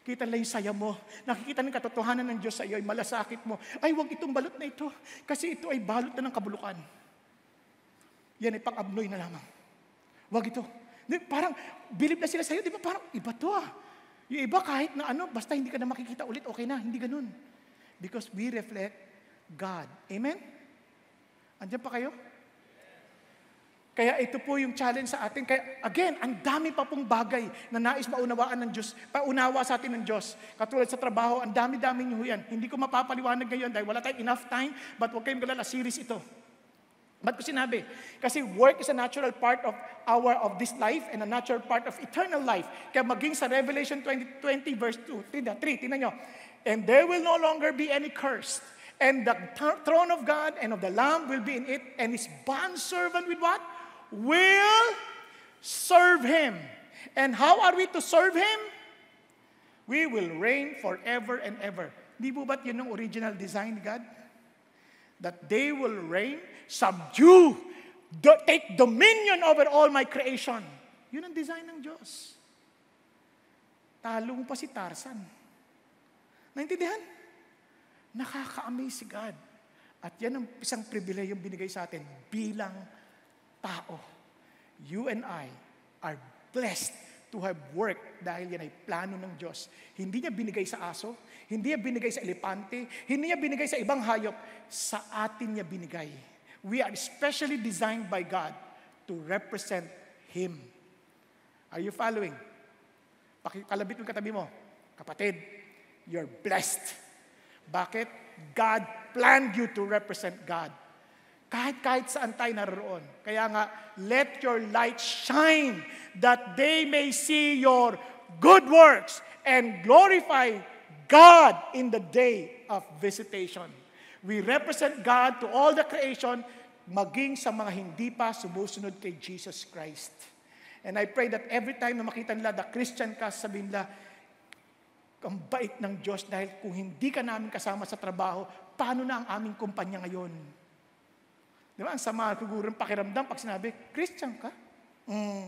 Speaker 1: Kita nila yung saya mo. Nakikita ng katotohanan ng Diyos sa iyo, ay malasakit mo. Ay, huwag itong balot na ito. Kasi ito ay balot na ng kabulukan. Yan ay pang-abnoy na lamang. Huwag ito. Parang, bilib na sila sa iyo, di ba? Parang, iba to ah. Yung iba kahit na ano, basta hindi ka na makikita ulit, okay na, hindi ganun. Because we reflect God. Amen? Andiyan pa kayo? Kaya ito po yung challenge sa atin. Kaya again, ang dami pa pong bagay na nais maunawaan ng Diyos, paunawa sa atin ng Diyos. Katulad sa trabaho, ang dami-dami niyo yan. Hindi ko mapapaliwanag ngayon dahil wala tayong enough time, but huwag kayong galala, series ito. Ba't ko sinabi? Kasi work is a natural part of our of this life and a natural part of eternal life. Kaya maging sa Revelation 20, 20 verse 2, 3, tingnan tinan nyo. And there will no longer be any curse. And the throne of God and of the Lamb will be in it, and his bond servant with what? will serve Him. And how are we to serve Him? We will reign forever and ever. Di po ba't yun ang original design ni God? That they will reign, subdue, do, take dominion over all my creation. Yun ang design ng Diyos. Talong pa si Tarzan. Naintindihan? Nakaka-amaze si God. At yan ang isang pribilehiyong binigay sa atin bilang tao. You and I are blessed to have work dahil yan ay plano ng Diyos. Hindi niya binigay sa aso, hindi niya binigay sa elepante, hindi niya binigay sa ibang hayop, sa atin niya binigay. We are specially designed by God to represent Him. Are you following? Pakikalabit yung katabi mo. Kapatid, you're blessed. Bakit? God planned you to represent God. Kahit kahit saan tayo naroon. Kaya nga, let your light shine that they may see your good works and glorify God in the day of visitation. We represent God to all the creation, maging sa mga hindi pa sumusunod kay Jesus Christ. And I pray that every time na makita nila the Christian ka, sabihin nila, ang bait ng Diyos dahil kung hindi ka namin kasama sa trabaho, paano na ang aming kumpanya ngayon? Di ba? Ang sama ko guro ng pakiramdam pag sinabi, Christian ka? Mm.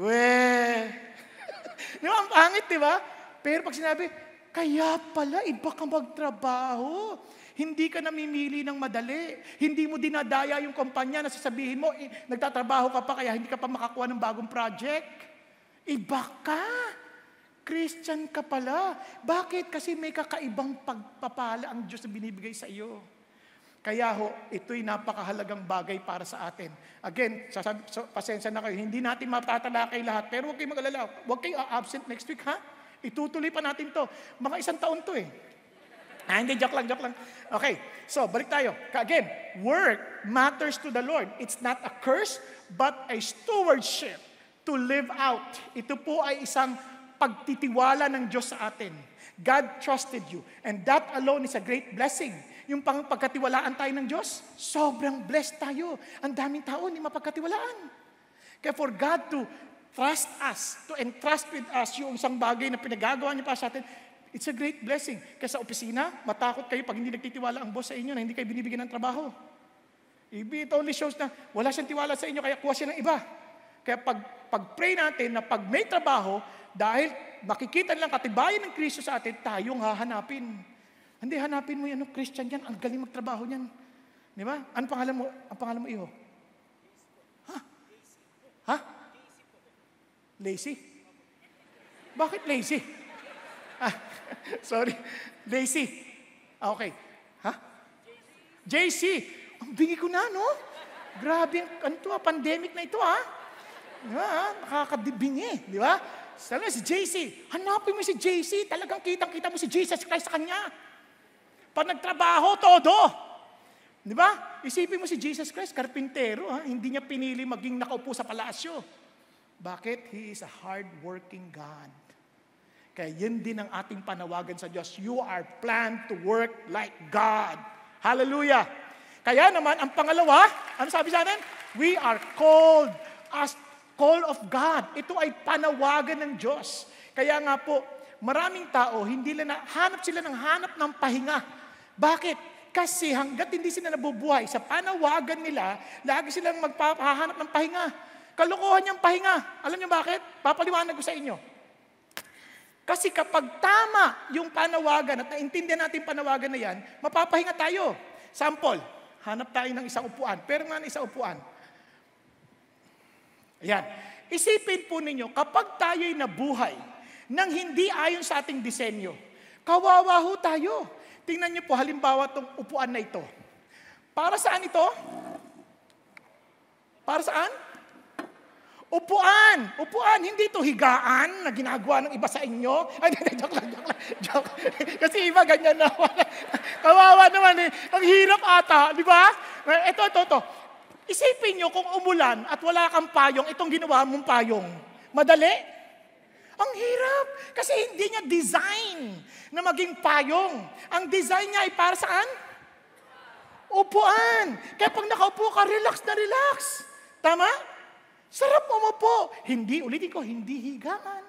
Speaker 1: Weh! di ba? Ang pangit, di ba? Pero pag sinabi, kaya pala, iba ka magtrabaho. Hindi ka namimili ng madali. Hindi mo dinadaya yung kumpanya na sasabihin mo, eh, nagtatrabaho ka pa kaya hindi ka pa makakuha ng bagong project. Iba ka. Christian ka pala. Bakit? Kasi may kakaibang pagpapala ang Diyos na binibigay sa iyo. Kaya ho, ito'y napakahalagang bagay para sa atin. Again, sasabi, so, pasensya na kayo, hindi natin matatalakay lahat, pero huwag kayong mag-alala, huwag kayong ah, absent next week, ha? Itutuloy pa natin to. Mga isang taon to eh. Ah, hindi, joke lang, joke lang. Okay, so balik tayo. Again, work matters to the Lord. It's not a curse, but a stewardship to live out. Ito po ay isang pagtitiwala ng Diyos sa atin. God trusted you. And that alone is a great blessing yung pang pagkatiwalaan tayo ng Diyos, sobrang blessed tayo. Ang daming tao hindi mapagkatiwalaan. Kaya for God to trust us, to entrust with us yung isang bagay na pinagagawa niya pa sa atin, it's a great blessing. Kaya sa opisina, matakot kayo pag hindi nagtitiwala ang boss sa inyo na hindi kayo binibigyan ng trabaho. It only shows na wala siyang tiwala sa inyo, kaya kuha siya ng iba. Kaya pag, pag-pray natin na pag may trabaho, dahil makikita lang katibayan ng Kristo sa atin, tayong hahanapin. Hindi, hanapin mo yan, Christian yan, ang galing magtrabaho niyan. Di ba? Ano pangalan mo, ang pangalan mo iho? Ha? Ha? Lazy? Bakit lazy? Ah, sorry. Lazy. Ah, okay. Ha? JC. Ang bingi ko na, no? Grabe, ano to, ah, pandemic na ito, ha? Ah. Di ba? Ha? Ah? Nakakadibingi, di ba? Sabi si JC, hanapin mo si JC, talagang kitang-kita mo si Jesus Christ sa kanya. Pag nagtrabaho, todo. Di ba? Isipin mo si Jesus Christ, karpintero. Ha? Hindi niya pinili maging nakaupo sa palasyo. Bakit? He is a hard-working God. Kaya yun din ang ating panawagan sa Diyos. You are planned to work like God. Hallelujah! Kaya naman, ang pangalawa, ano sabi sa atin? We are called as call of God. Ito ay panawagan ng Diyos. Kaya nga po, maraming tao, hindi na hanap sila ng hanap ng pahinga bakit? Kasi hanggat hindi sila nabubuhay, sa panawagan nila, lagi silang magpapahanap ng pahinga. Kalokohan niyang pahinga. Alam niyo bakit? Papaliwanag ko sa inyo. Kasi kapag tama yung panawagan at naintindihan natin panawagan na yan, mapapahinga tayo. Sample, hanap tayo ng isang upuan. Pero nga ng isang upuan. Ayan. Isipin po ninyo, kapag tayo'y nabuhay nang hindi ayon sa ating disenyo, kawawa ho tayo. Tingnan niyo po, halimbawa itong upuan na ito. Para saan ito? Para saan? Upuan! Upuan! Hindi ito higaan na ginagawa ng iba sa inyo. Ay, joke lang, joke lang, joke. Kasi iba ganyan na. Kawawa naman eh. Ang hirap ata, di ba? Ito, eh, ito, ito. Isipin nyo kung umulan at wala kang payong, itong ginawa mong payong. Madali? Ang hirap. Kasi hindi niya design na maging payong. Ang design niya ay para saan? Upuan. Kaya pag nakaupo ka, relax na relax. Tama? Sarap umupo. Hindi, ulitin ko, hindi higaan.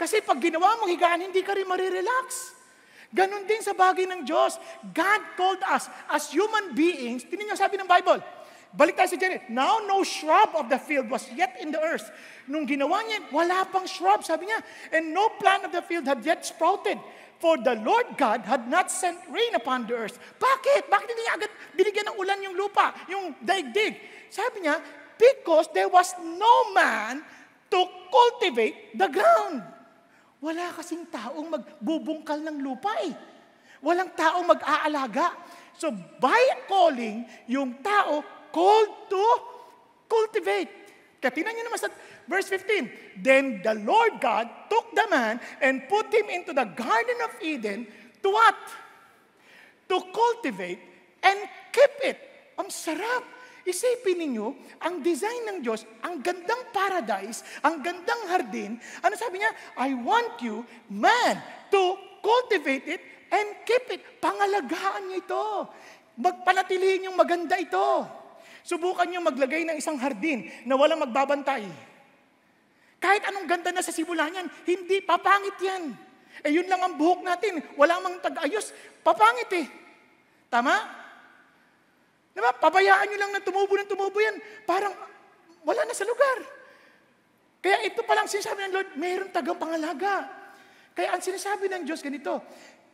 Speaker 1: Kasi pag ginawa mong higaan, hindi ka rin marirelax. Ganon din sa bagay ng Diyos. God called us as human beings. Tinan niyo sabi ng Bible, Balik tayo sa Genesis. Now no shrub of the field was yet in the earth. Nung ginawa niya, wala pang shrub, sabi niya. And no plant of the field had yet sprouted. For the Lord God had not sent rain upon the earth. Bakit? Bakit hindi niya agad binigyan ng ulan yung lupa, yung daigdig? Sabi niya, because there was no man to cultivate the ground. Wala kasing taong magbubungkal ng lupa eh. Walang taong mag-aalaga. So by calling, yung tao called to cultivate. Katinan niyo naman sa verse 15. Then the Lord God took the man and put him into the Garden of Eden to what? To cultivate and keep it. Ang sarap. Isipin ninyo, ang design ng Diyos, ang gandang paradise, ang gandang hardin, ano sabi niya? I want you, man, to cultivate it and keep it. Pangalagaan niyo ito. Magpanatilihin yung maganda ito. Subukan niyo maglagay ng isang hardin na walang magbabantay. Kahit anong ganda na sa simula niyan, hindi papangit yan. Eh yun lang ang buhok natin, wala mang tag-ayos, papangit eh. Tama? Diba? Pabayaan nyo lang na tumubo ng tumubo yan. Parang wala na sa lugar. Kaya ito palang sinasabi ng Lord, mayroong tagang pangalaga. Kaya ang sinasabi ng Diyos ganito,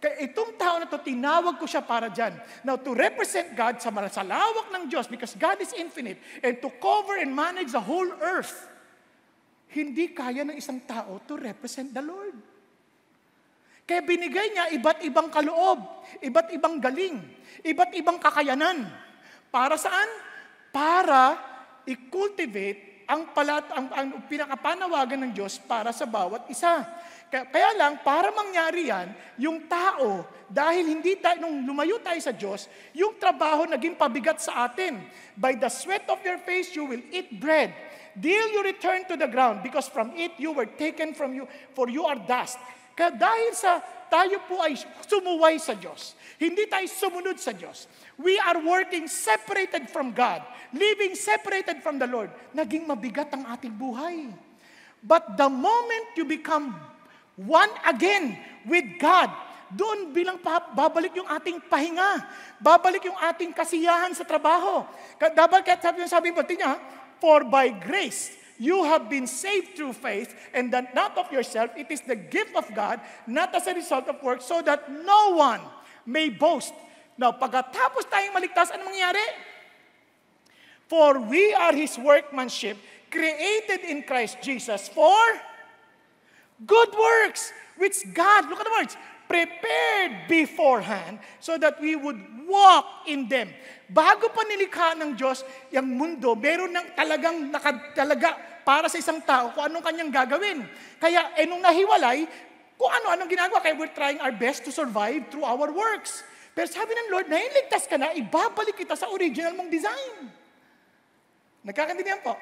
Speaker 1: kaya itong tao na to, tinawag ko siya para dyan. Now, to represent God sa masalawak ng Diyos because God is infinite and to cover and manage the whole earth, hindi kaya ng isang tao to represent the Lord. Kaya binigay niya iba't ibang kaloob, iba't ibang galing, iba't ibang kakayanan. Para saan? Para i-cultivate ang, palat, ang, ang pinakapanawagan ng Diyos para sa bawat isa. Kaya lang, para mangyari yan, yung tao, dahil hindi tayo, nung lumayo tayo sa Diyos, yung trabaho naging pabigat sa atin. By the sweat of your face, you will eat bread. Deal you return to the ground, because from it you were taken from you, for you are dust. Kaya dahil sa tayo po ay sumuway sa Diyos, hindi tayo sumunod sa Diyos. We are working separated from God, living separated from the Lord. Naging mabigat ang ating buhay. But the moment you become One again with God. Doon bilang babalik yung ating pahinga. Babalik yung ating kasiyahan sa trabaho. Dapat kaya sabi, sabi mo, tinya, for by grace you have been saved through faith and that not of yourself, it is the gift of God, not as a result of works, so that no one may boast. Now, pagkatapos tayong maligtas, ano mangyayari? For we are His workmanship, created in Christ Jesus for Good works, which God, look at the words, prepared beforehand so that we would walk in them. Bago pa nilikha ng Diyos, yung mundo, meron ng talagang, naka, talaga, para sa isang tao kung anong kanyang gagawin. Kaya, eh, nung nahiwalay, kung ano-anong ginagawa. Kaya we're trying our best to survive through our works. Pero sabi ng Lord, nahiligtas ka na, ibabalik kita sa original mong design. Nagkakantindihan po?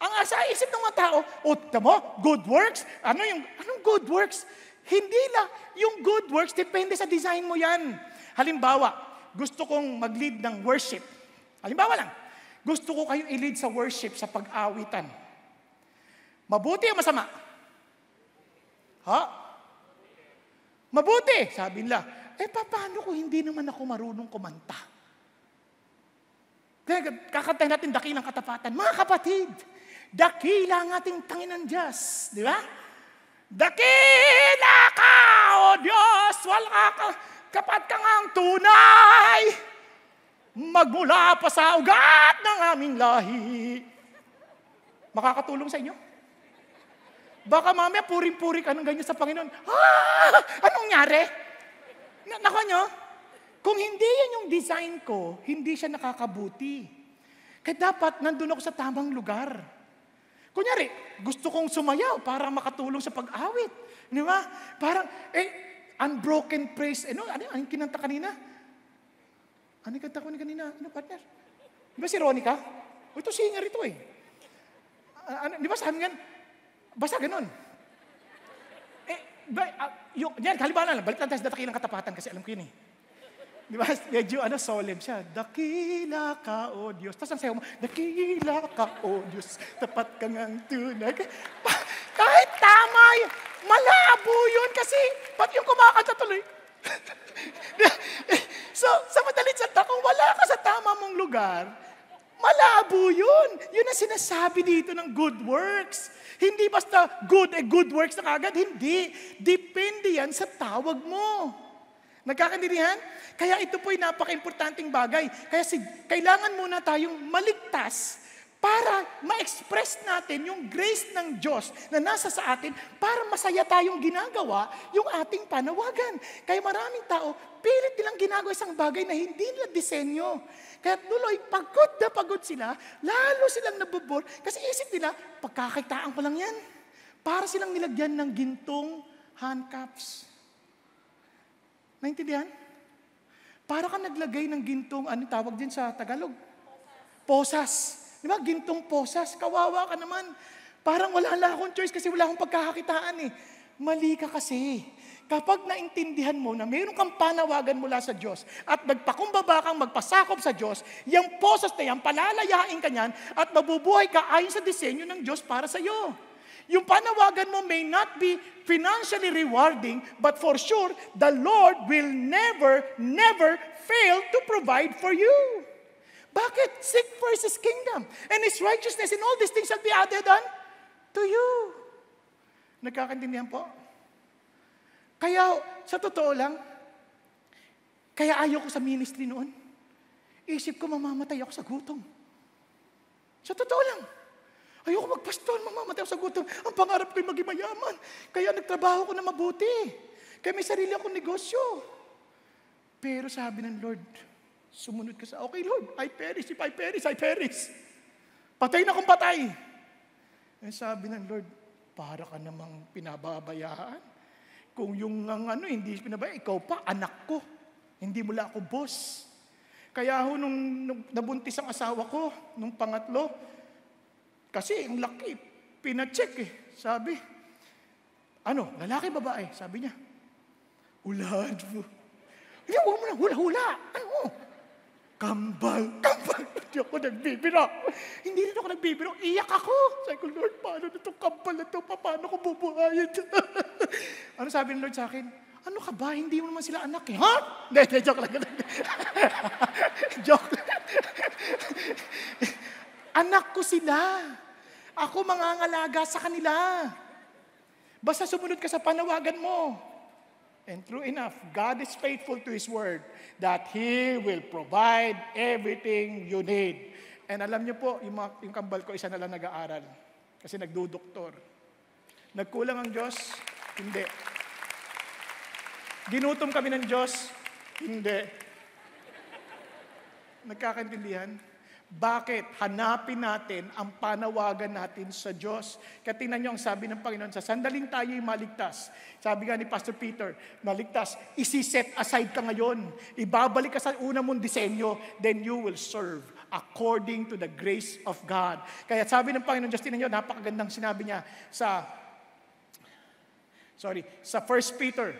Speaker 1: Ang asa isip ng mga tao, o mo, good works? Ano yung, anong good works? Hindi la, yung good works, depende sa design mo yan. Halimbawa, gusto kong mag-lead ng worship. Halimbawa lang, gusto ko kayong i-lead sa worship, sa pag-awitan. Mabuti o masama? Ha? Mabuti, sabi nila. Eh, paano ko hindi naman ako marunong kumanta? Kaya kakantahin natin dakilang katapatan. Mga kapatid, Dakila ang ating Panginoon Diyos. Di ba? Dakila ka, O Diyos! Wala ka, kapat ka nga ang tunay! Magmula pa sa ugat ng aming lahi. Makakatulong sa inyo? Baka mamaya puring-puri ka ng ganyan sa Panginoon. Ah! Anong nyari? Na nako nyo? Kung hindi yan yung design ko, hindi siya nakakabuti. Kaya dapat nandun ako sa tamang lugar. Kunyari, gusto kong sumayaw para makatulong sa pag-awit. Di ba? Parang, eh, unbroken praise. Eh, ano, ano, ano kinanta kanina? Ano kanta ko ni kanina? Ano, partner? Di ba si Ronica? O, ito singer ito eh. Ano, di ba sa amin yan? Basta ganun. Eh, ba, uh, yung, yan, halimbawa lang, balik lang tayo sa datakilang katapatan kasi alam ko yun eh. Di ba? Medyo ano, solemn siya. Dakila ka, O oh Diyos. Tapos ang sayo mo, dakila ka, O oh Diyos. Tapat ka ang tunay. Kahit tama yun, malabo yun kasi pati yung kumakanta tuloy. so, sa madalit sa kung wala ka sa tama mong lugar, malabo yun. Yun ang sinasabi dito ng good works. Hindi basta good, eh, good works na kagad. Hindi. Depende yan sa tawag mo. Nagkakaintindihan? Kaya ito po'y napaka-importanting bagay. Kaya si, kailangan muna tayong maligtas para ma-express natin yung grace ng Diyos na nasa sa atin para masaya tayong ginagawa yung ating panawagan. Kaya maraming tao, pilit nilang ginagawa isang bagay na hindi nila disenyo. Kaya tuloy, pagod na pagod sila, lalo silang nabubor kasi isip nila, pagkakitaan ko lang yan. Para silang nilagyan ng gintong handcuffs. Naintindihan? Para kang naglagay ng gintong, ano tawag din sa Tagalog? Posas. Di ba? Gintong posas. Kawawa ka naman. Parang wala lang akong choice kasi wala akong pagkakakitaan eh. Mali ka kasi. Kapag naintindihan mo na mayroon kang panawagan mula sa Diyos at magpakumbaba kang magpasakop sa Diyos, yung posas na yan, palalayain ka niyan at mabubuhay ka ayon sa disenyo ng Diyos para sa iyo. Yung panawagan mo may not be financially rewarding, but for sure, the Lord will never, never fail to provide for you. Bakit? Seek first His kingdom and His righteousness and all these things shall be added on to you. Nagkakaintindihan po? Kaya, sa totoo lang, kaya ayaw ko sa ministry noon. Isip ko, mamamatay ako sa gutom. Sa totoo lang. Ayoko magpastor, mamamatay ako sa gutom. Ang pangarap ko'y maging mayaman. Kaya nagtrabaho ko na mabuti. Kaya may sarili akong negosyo. Pero sabi ng Lord, sumunod ka sa, okay Lord, I perish, if I perish, I perish. Patay na kung patay. Eh sabi ng Lord, para ka namang pinababayaan. Kung yung ang ano, hindi pinabayaan, ikaw pa, anak ko. Hindi mula ako boss. Kaya ho, nung, nung nabuntis ang asawa ko, nung pangatlo, kasi ang laki, pinacheck eh. Sabi, ano, lalaki babae? Sabi niya, ulad mo. Hindi, huwag mo na, hula-hula. Ano? Kambal, kambal. Hindi ako nagbibiro. Hindi rin ako nagbibiro. Iyak ako. Sabi ko, Lord, paano na itong kambal na ito? Paano ko bubuhayin? ano sabi ng Lord sa akin? Ano ka ba? Hindi mo naman sila anak eh. Ha? Hindi, hindi, joke lang. joke. Anak ko sila. Ako mangangalaga sa kanila. Basta sumunod ka sa panawagan mo. And true enough, God is faithful to His Word that He will provide everything you need. And alam niyo po, yung, mga, yung kambal ko, isa na lang nag-aaral. Kasi nagdo nagdudoktor. Nagkulang ang Diyos? Hindi. Ginutom kami ng Diyos? Hindi. Nagkakaintindihan? Bakit? Hanapin natin ang panawagan natin sa Diyos. Kaya tingnan niyo ang sabi ng Panginoon, sa sandaling tayo'y maligtas. Sabi nga ni Pastor Peter, maligtas, isiset aside ka ngayon. Ibabalik ka sa una mong disenyo, then you will serve according to the grace of God. Kaya sabi ng Panginoon, just tingnan nyo, napakagandang sinabi niya sa, sorry, sa 1 Peter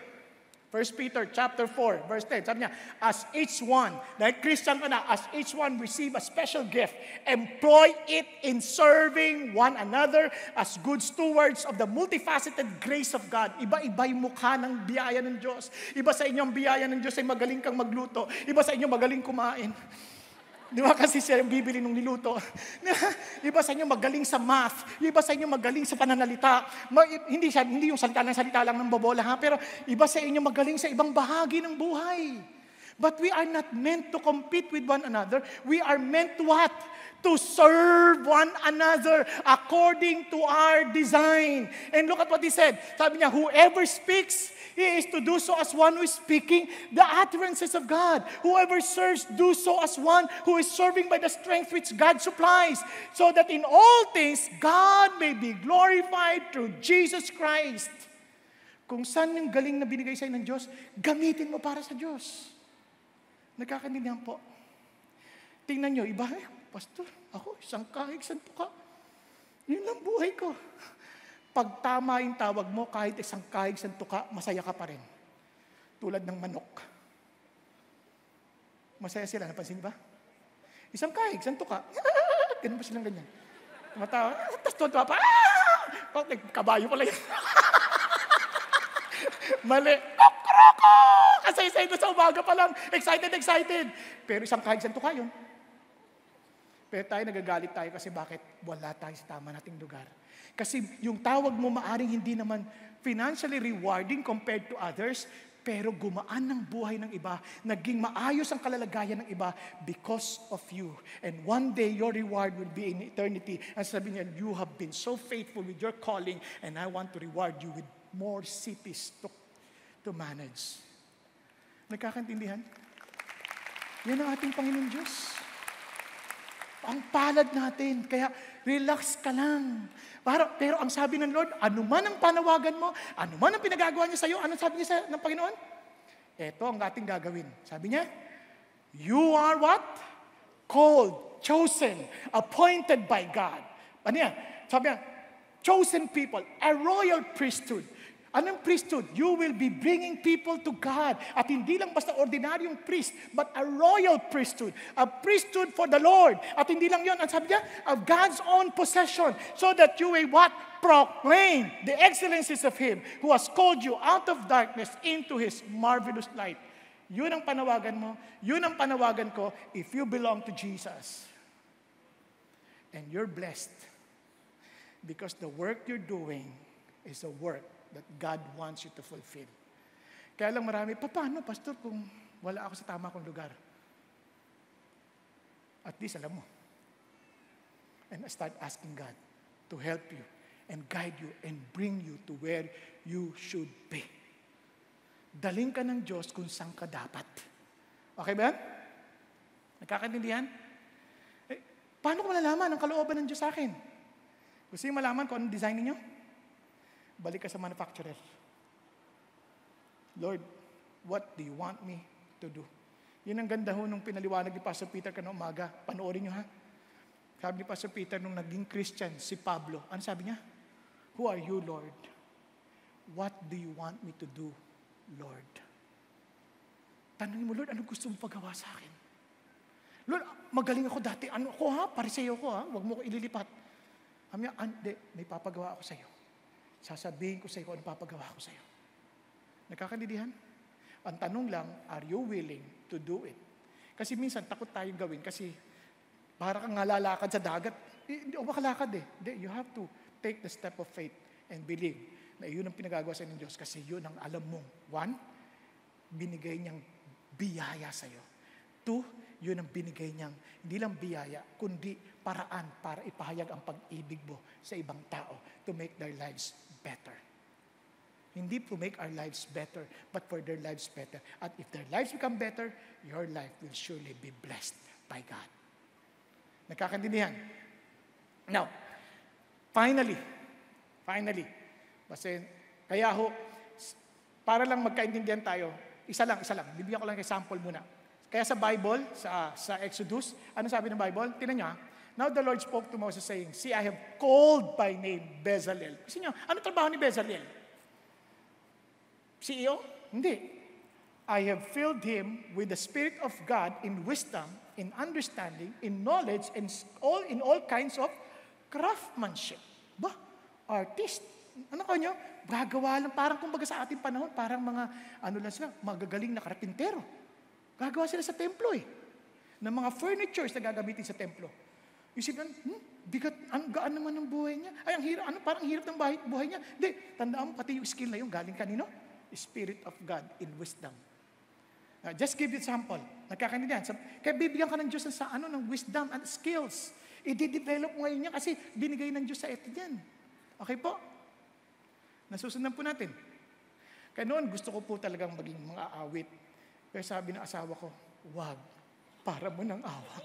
Speaker 1: First Peter chapter 4, verse 10. Sabi niya, as each one, dahil Christian ka na, as each one receive a special gift, employ it in serving one another as good stewards of the multifaceted grace of God. Iba-iba yung mukha ng biyaya ng Diyos. Iba sa inyong biyaya ng Diyos ay magaling kang magluto. Iba sa inyo magaling kumain. Di ba kasi siya yung bibili nung niluto? iba sa inyo magaling sa math, iba sa inyo magaling sa pananalita. Ma, hindi, siya, hindi yung salita ng salita lang ng bobola ha, pero iba sa inyo magaling sa ibang bahagi ng buhay. But we are not meant to compete with one another. We are meant to what? to serve one another according to our design. And look at what he said. Sabi niya, whoever speaks, he is to do so as one who is speaking the utterances of God. Whoever serves, do so as one who is serving by the strength which God supplies, so that in all things, God may be glorified through Jesus Christ. Kung saan yung galing na binigay sa'yo ng Diyos, gamitin mo para sa Diyos. Nagkakantindihan po. Tingnan niyo, iba, Pastor, ako isang kahig, saan po ka? Yun lang buhay ko. Pag tama yung tawag mo, kahit isang kahig, saan ka, masaya ka pa rin. Tulad ng manok. Masaya sila, napansin ba? Isang kahig, saan ka? ganun pa silang ganyan. Tumatawa, ah! tapos tuwa pa, ah! Kabayo pala yan. Mali. Kukroko! Kasi isa sa umaga pa lang. Excited, excited. Pero isang kahig, saan ka yun? Pero tayo nagagalit tayo kasi bakit wala tayo sa tama nating lugar. Kasi yung tawag mo maaring hindi naman financially rewarding compared to others, pero gumaan ng buhay ng iba, naging maayos ang kalalagayan ng iba because of you. And one day, your reward will be in eternity. And sabi niya, you have been so faithful with your calling and I want to reward you with more cities to, to manage. Nagkakaintindihan? Yan ang ating Panginoon Diyos. Ang palad natin. Kaya relax ka lang. Para, pero ang sabi ng Lord, anuman ang panawagan mo, anuman ang pinagagawa niya sa iyo, ano sabi niya sa, ng Panginoon? Ito ang ating gagawin. Sabi niya, You are what? Called, chosen, appointed by God. Ano yan? Sabi niya, chosen people, a royal priesthood Anong priesthood? You will be bringing people to God. At hindi lang basta ordinaryong priest, but a royal priesthood. A priesthood for the Lord. At hindi lang yon Ang sabi niya, of God's own possession. So that you will what? Proclaim the excellencies of Him who has called you out of darkness into His marvelous light. Yun ang panawagan mo. Yun ang panawagan ko if you belong to Jesus. And you're blessed because the work you're doing is a work that God wants you to fulfill. Kaya lang marami, paano, pastor, kung wala ako sa tama kong lugar? At least alam mo. And start asking God to help you and guide you and bring you to where you should be. Daling ka ng Diyos kung saan ka dapat. Okay ba? Nakakaintindihan? Eh, paano ko malalaman ang kalooban ng Diyos sa akin? Gusto niyo malaman kung anong design ninyo? balik ka sa manufacturer. Lord, what do you want me to do? Yun ang ganda ho nung pinaliwanag ni Pastor Peter kanong umaga. Panoorin nyo ha. Sabi ni Pastor Peter nung naging Christian si Pablo. Ano sabi niya? Who are you, Lord? What do you want me to do, Lord? Tanungin mo, Lord, ano gusto mong pagawa sa akin? Lord, magaling ako dati. Ano ko ha? Pare sa iyo ko ha? Huwag mo ko ililipat. Sabi niya, may papagawa ako sa iyo. Sasabihin ko sa iyo kung ano papagawa ko sa iyo. Nakakanindihan? Ang tanong lang, are you willing to do it? Kasi minsan takot tayong gawin kasi para kang lalakad sa dagat. Eh, hindi ako makalakad eh. You have to take the step of faith and believe na yun ang pinagagawa sa ng Diyos kasi yun ang alam mong, one, binigay niyang biyaya sa iyo. Two, yun ang binigay niyang, hindi lang biyaya, kundi paraan para ipahayag ang pag-ibig mo sa ibang tao to make their lives better. Hindi to make our lives better, but for their lives better. At if their lives become better, your life will surely be blessed by God. Nagkakantindihan? Now, finally, finally, kasi kaya ho, para lang magkaintindihan tayo, isa lang, isa lang. Bibigyan ko lang example muna. Kaya sa Bible, sa, sa Exodus, ano sabi ng Bible? Tinan nyo ha? Now the Lord spoke to Moses saying, See, I have called by name Bezalel. Kasi nyo, ano trabaho ni Bezalel? CEO? Hindi. I have filled him with the Spirit of God in wisdom, in understanding, in knowledge, and all in all kinds of craftsmanship. Ba? Artist. Ano ko nyo? Gagawa lang. Parang kumbaga sa ating panahon, parang mga, ano lang sila, magagaling na karpintero. Gagawa sila sa templo eh. Ng mga furnitures na gagamitin sa templo. Isipin, hmm, bigat, ang gaan naman ng buhay niya. Ay, ang hirap, ano, parang hirap ng bahay, buhay niya. Hindi, tandaan mo, pati yung skill na yun, galing kanino? Spirit of God in wisdom. Now, just give you example. Nagkakaintindihan. So, kaya bibigyan ka ng Diyos sa ano, ng wisdom and skills. I-develop mo ngayon yan kasi binigay ng Diyos sa ito yan. Okay po? Nasusundan po natin. Kaya noon, gusto ko po talagang maging mga awit. Pero sabi ng asawa ko, wag, para mo ng awa.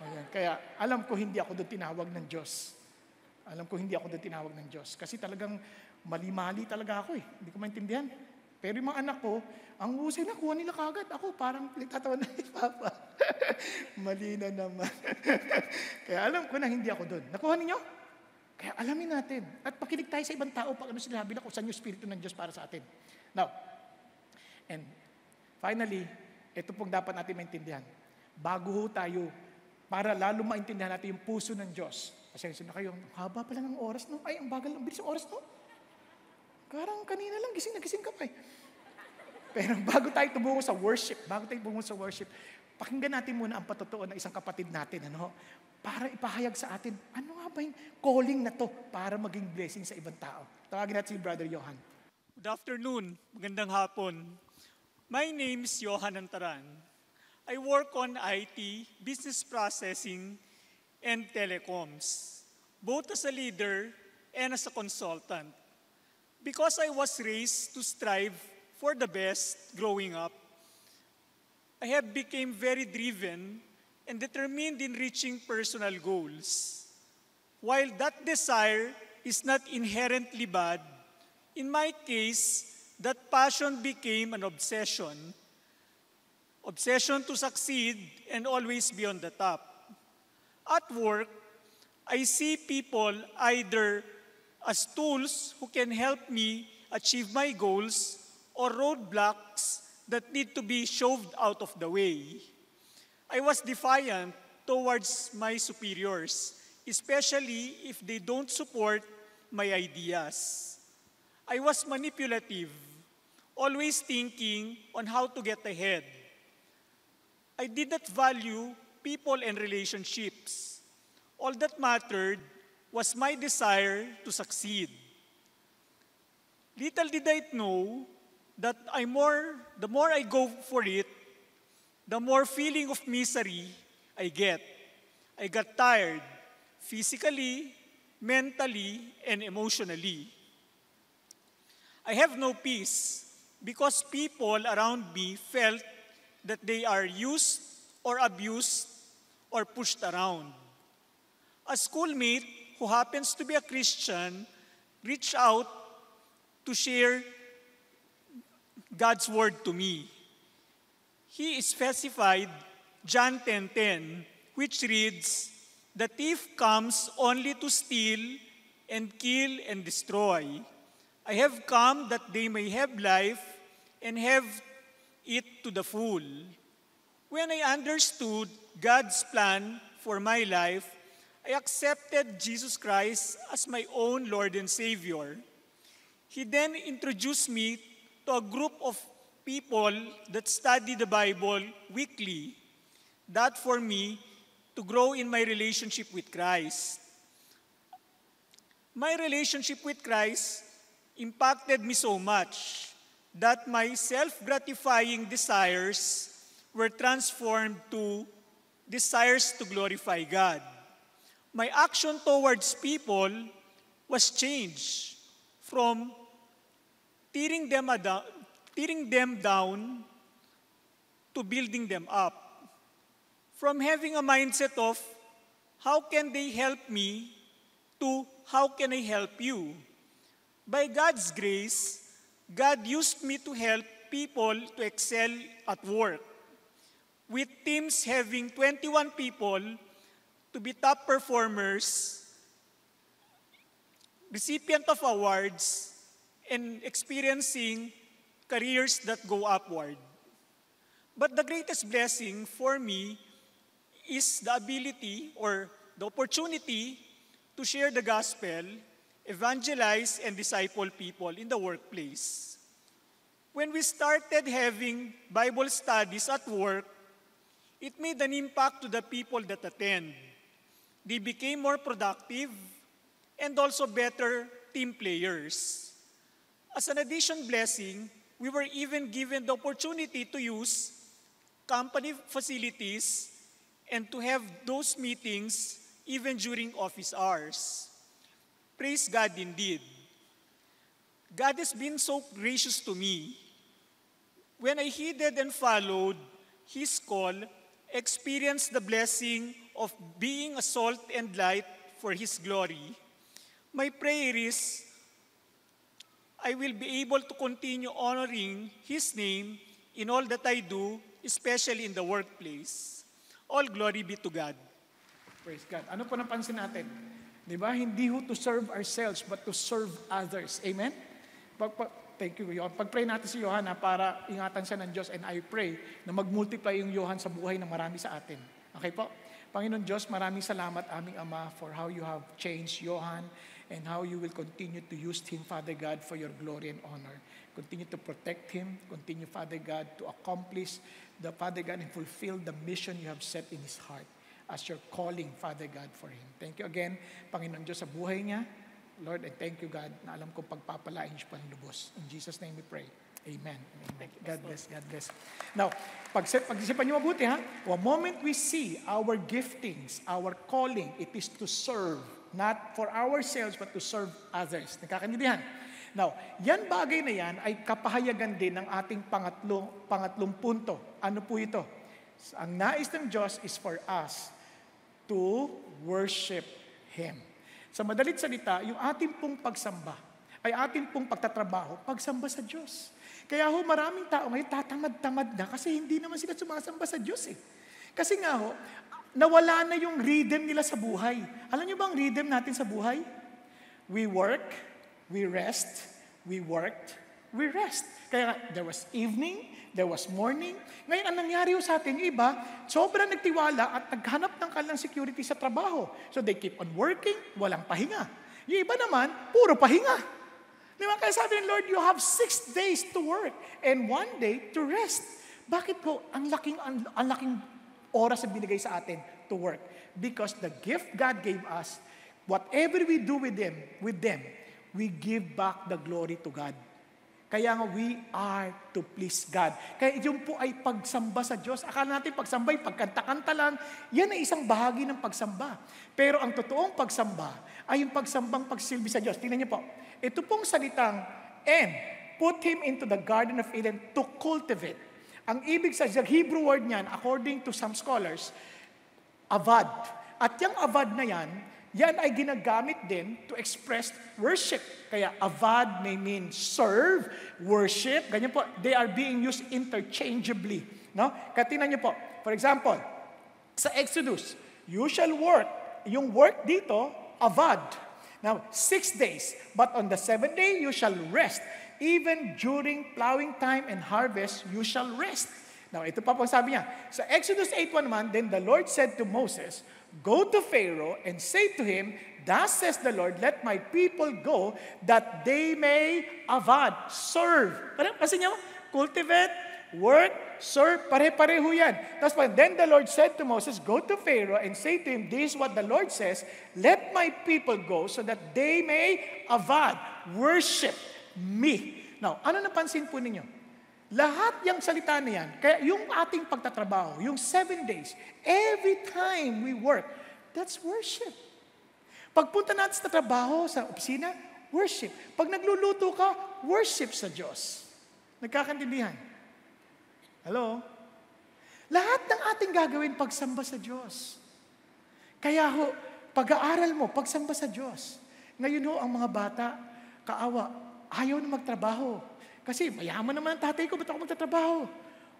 Speaker 1: Ayan. Kaya alam ko hindi ako doon tinawag ng Diyos. Alam ko hindi ako doon tinawag ng Diyos. Kasi talagang mali-mali talaga ako eh. Hindi ko maintindihan. Pero yung mga anak ko, ang husay na kuha nila kagad. Ako parang pinagtatawa na ni Papa. Mali na naman. Kaya alam ko na hindi ako doon. Nakuha ninyo? Kaya alamin natin. At pakinig tayo sa ibang tao pag ano sinabi na kung saan yung Espiritu ng Diyos para sa atin. Now, and finally, ito pong dapat natin maintindihan. Bago tayo para lalo maintindihan natin yung puso ng Diyos. Pasensya na kayo, haba pala ng oras, no? Ay, ang bagal, ang bilis ng oras, no? Karang kanina lang, gising na gising ka pa eh. Pero bago tayo tumungo sa worship, bago tayo tumungo sa worship, pakinggan natin muna ang patotoo ng isang kapatid natin, ano? Para ipahayag sa atin, ano nga ba yung calling na to para maging blessing sa ibang tao? Tawagin natin si Brother
Speaker 2: Johan. Good afternoon, magandang hapon. My name is Johan Antaran. I work on IT, business processing, and telecoms, both as a leader and as a consultant. Because I was raised to strive for the best growing up, I have become very driven and determined in reaching personal goals. While that desire is not inherently bad, in my case, that passion became an obsession obsession to succeed, and always be on the top. At work, I see people either as tools who can help me achieve my goals or roadblocks that need to be shoved out of the way. I was defiant towards my superiors, especially if they don't support my ideas. I was manipulative, always thinking on how to get ahead. I did not value people and relationships. All that mattered was my desire to succeed. Little did I know that I more, the more I go for it, the more feeling of misery I get. I got tired physically, mentally, and emotionally. I have no peace because people around me felt that they are used or abused or pushed around. A schoolmate who happens to be a Christian reached out to share God's word to me. He specified John 10:10, which reads, "The thief comes only to steal and kill and destroy. I have come that they may have life and have it to the full. When I understood God's plan for my life, I accepted Jesus Christ as my own Lord and Savior. He then introduced me to a group of people that study the Bible weekly. That for me to grow in my relationship with Christ. My relationship with Christ impacted me so much that my self-gratifying desires were transformed to desires to glorify God. My action towards people was changed from tearing them, tearing them down to building them up. From having a mindset of, how can they help me, to how can I help you? By God's grace, God used me to help people to excel at work, with teams having 21 people to be top performers, recipient of awards, and experiencing careers that go upward. But the greatest blessing for me is the ability or the opportunity to share the gospel evangelize and disciple people in the workplace. When we started having Bible studies at work, it made an impact to the people that attend. They became more productive and also better team players. As an addition blessing, we were even given the opportunity to use company facilities and to have those meetings even during office hours. Praise God indeed. God has been so gracious to me. When I heeded and followed His call, experienced the blessing of being a salt and light for His glory, my prayer is I will be able to continue honoring His name in all that I do, especially in the workplace. All glory be to God. Praise God. Ano po napansin
Speaker 1: natin? Di ba? Hindi ho to serve ourselves, but to serve others. Amen? Pag, pag, thank you, Johan. Pag-pray natin si Johan para ingatan siya ng Diyos and I pray na mag-multiply yung Johan sa buhay ng marami sa atin. Okay po? Panginoon Diyos, maraming salamat aming Ama for how you have changed Johan and how you will continue to use him, Father God, for your glory and honor. Continue to protect him. Continue, Father God, to accomplish the, Father God, and fulfill the mission you have set in his heart as your calling, Father God, for him. Thank you again, Panginoon Diyos, sa buhay niya. Lord, I thank you, God, na alam kong pagpapalain siya pang lubos. In Jesus' name we pray. Amen. Amen. God bless, God bless. Now, pag-isipan niyo mabuti ha, the moment we see our giftings, our calling, it is to serve, not for ourselves, but to serve others. Nagkakanilihan. Now, yan bagay na yan ay kapahayagan din ng ating pangatlong, pangatlong punto. Ano po ito? Ang nais ng Diyos is for us to worship Him. Sa madalit salita, yung ating pong pagsamba ay ating pong pagtatrabaho, pagsamba sa Diyos. Kaya ho, maraming tao ngayon tatamad-tamad na kasi hindi naman sila sumasamba sa Diyos eh. Kasi nga ho, nawala na yung rhythm nila sa buhay. Alam niyo ba ang rhythm natin sa buhay? We work, we rest, we worked, we rest. Kaya there was evening, there was morning. Ngayon, ang nangyari sa atin, yung iba, sobrang nagtiwala at naghanap ng kalang security sa trabaho. So they keep on working, walang pahinga. Yung iba naman, puro pahinga. Di ba? Kaya sabi ng Lord, you have six days to work and one day to rest. Bakit po? Ang laking, ang, ang laking oras na binigay sa atin to work. Because the gift God gave us, whatever we do with them, with them, we give back the glory to God. Kaya nga, we are to please God. Kaya yun po ay pagsamba sa Diyos. Akala natin pagsamba ay pagkanta-kanta lang. Yan ay isang bahagi ng pagsamba. Pero ang totoong pagsamba ay yung pagsambang pagsilbi sa Diyos. Tingnan niyo po. Ito pong salitang, and put him into the Garden of Eden to cultivate. Ang ibig sa Hebrew word niyan, according to some scholars, avad. At yung avad na yan, yan ay ginagamit din to express worship. Kaya avad may mean serve, worship, ganyan po. They are being used interchangeably. No? Kaya niyo po, for example, sa Exodus, you shall work. Yung work dito, avad. Now, six days, but on the seventh day you shall rest. Even during plowing time and harvest, you shall rest. Now, ito pa po sabi niya. Sa Exodus 8.1.1, Then the Lord said to Moses, Go to Pharaoh and say to him, Thus says the Lord, let my people go that they may avad, serve. Parang kasi niya, cultivate, work, serve, pare-pareho yan. That's why then the Lord said to Moses, Go to Pharaoh and say to him, This is what the Lord says, Let my people go so that they may avad, worship me. Now, ano napansin po ninyo? Lahat yung salita na yan, kaya yung ating pagtatrabaho, yung seven days, every time we work, that's worship. Pagpunta natin sa trabaho, sa opisina, worship. Pag nagluluto ka, worship sa Diyos. Nagkakantindihan. Hello? Lahat ng ating gagawin, pagsamba sa Diyos. Kaya ho, pag-aaral mo, pagsamba sa Diyos. Ngayon ho, ang mga bata, kaawa, ayaw na magtrabaho kasi mayaman naman ang tatay ko, ba't ako magtatrabaho?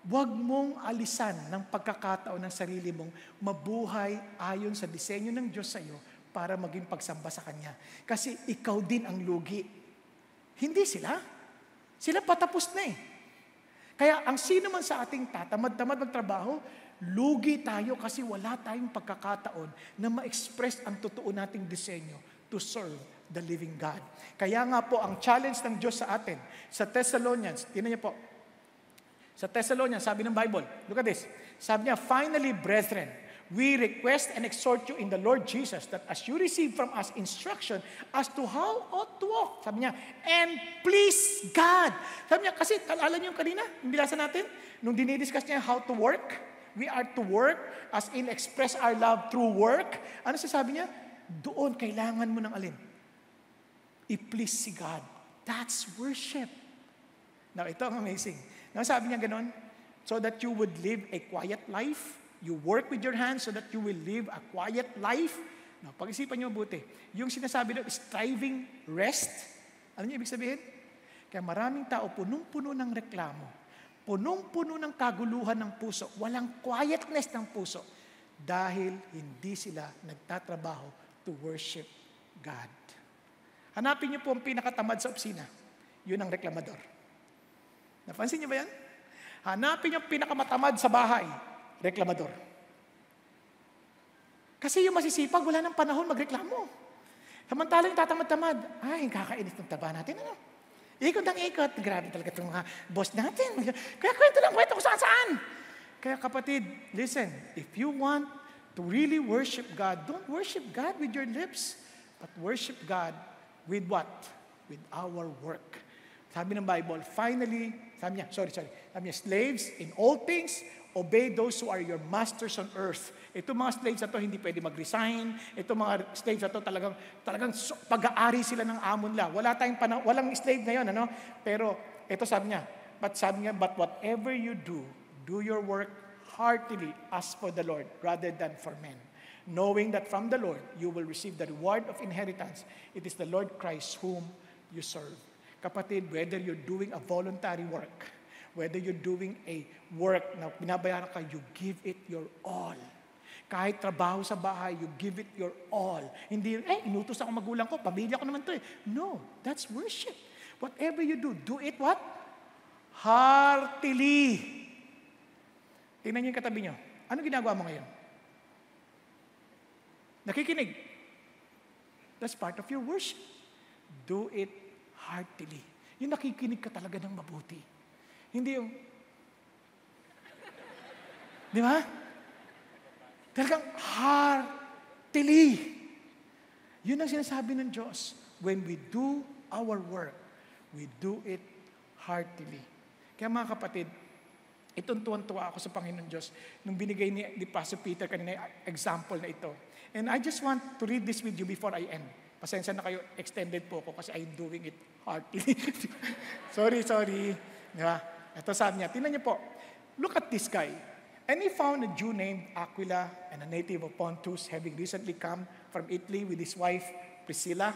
Speaker 1: Huwag mong alisan ng pagkakataon ng sarili mong mabuhay ayon sa disenyo ng Diyos sa iyo para maging pagsamba sa Kanya. Kasi ikaw din ang lugi. Hindi sila. Sila patapos na eh. Kaya ang sino man sa ating tatamad-tamad magtrabaho, lugi tayo kasi wala tayong pagkakataon na ma-express ang totoo nating disenyo to serve the living God. Kaya nga po, ang challenge ng Diyos sa atin, sa Thessalonians, tinan niyo po, sa Thessalonians, sabi ng Bible, look at this. Sabi niya, Finally, brethren, we request and exhort you in the Lord Jesus that as you receive from us instruction as to how ought to walk, sabi niya, and please God. Sabi niya, kasi alam niyo kanina, yung bilasan natin, nung dinidiscuss niya how to work, we are to work as in express our love through work. Ano sasabi niya? Doon, kailangan mo ng alin? i-please si God. That's worship. Now, ito ang amazing. Now, sabi niya ganun, so that you would live a quiet life. You work with your hands so that you will live a quiet life. Now, pag-isipan niyo mabuti. Yung sinasabi doon, striving rest. Ano niyo ibig sabihin? Kaya maraming tao, punong-puno ng reklamo. Punong-puno ng kaguluhan ng puso. Walang quietness ng puso. Dahil hindi sila nagtatrabaho to worship God. Hanapin niyo po ang pinakatamad sa opisina. Yun ang reklamador. Napansin niyo ba yan? Hanapin niyo ang pinakamatamad sa bahay. Reklamador. Kasi yung masisipag, wala ng panahon magreklamo. Samantalang tatamad-tamad, ay, kakainis ng taba natin, ano? Ikot ng ikot. Grabe talaga itong mga boss natin. Kaya kwento lang kwento kung saan-saan. Kaya kapatid, listen, if you want to really worship God, don't worship God with your lips, but worship God With what? With our work. Sabi ng Bible, finally, sabi niya, sorry, sorry. Sabi niya, slaves, in all things, obey those who are your masters on earth. Ito mga slaves na to, hindi pwede mag-resign. Ito mga slaves na to, talagang, talagang pag-aari sila ng amon nila. Wala tayong panahon, walang slave ngayon, ano? Pero, ito sabi niya, but sabi niya, but whatever you do, do your work heartily as for the Lord rather than for men knowing that from the Lord you will receive the reward of inheritance. It is the Lord Christ whom you serve. Kapatid, whether you're doing a voluntary work, whether you're doing a work na binabayaran ka, you give it your all. Kahit trabaho sa bahay, you give it your all. Hindi, eh, inutos ako magulang ko, pamilya ko naman to eh. No, that's worship. Whatever you do, do it what? Heartily. Tingnan niyo yung katabi niyo. Ano ginagawa mo ngayon? Nakikinig. That's part of your worship. Do it heartily. Yung nakikinig ka talaga ng mabuti. Hindi yung, di ba? Talagang heartily. Yun ang sinasabi ng Diyos. When we do our work, we do it heartily. Kaya mga kapatid, itong tuwan-tuwa ako sa Panginoon Diyos nung binigay ni, ni Pastor Peter kanina example na ito. And I just want to read this with you before I end. Pasensya na kayo, extended po ako kasi I'm doing it heartily. sorry, sorry. Diba? Ito sabi niya, tingnan niyo po. Look at this guy. And he found a Jew named Aquila and a native of Pontus having recently come from Italy with his wife Priscilla.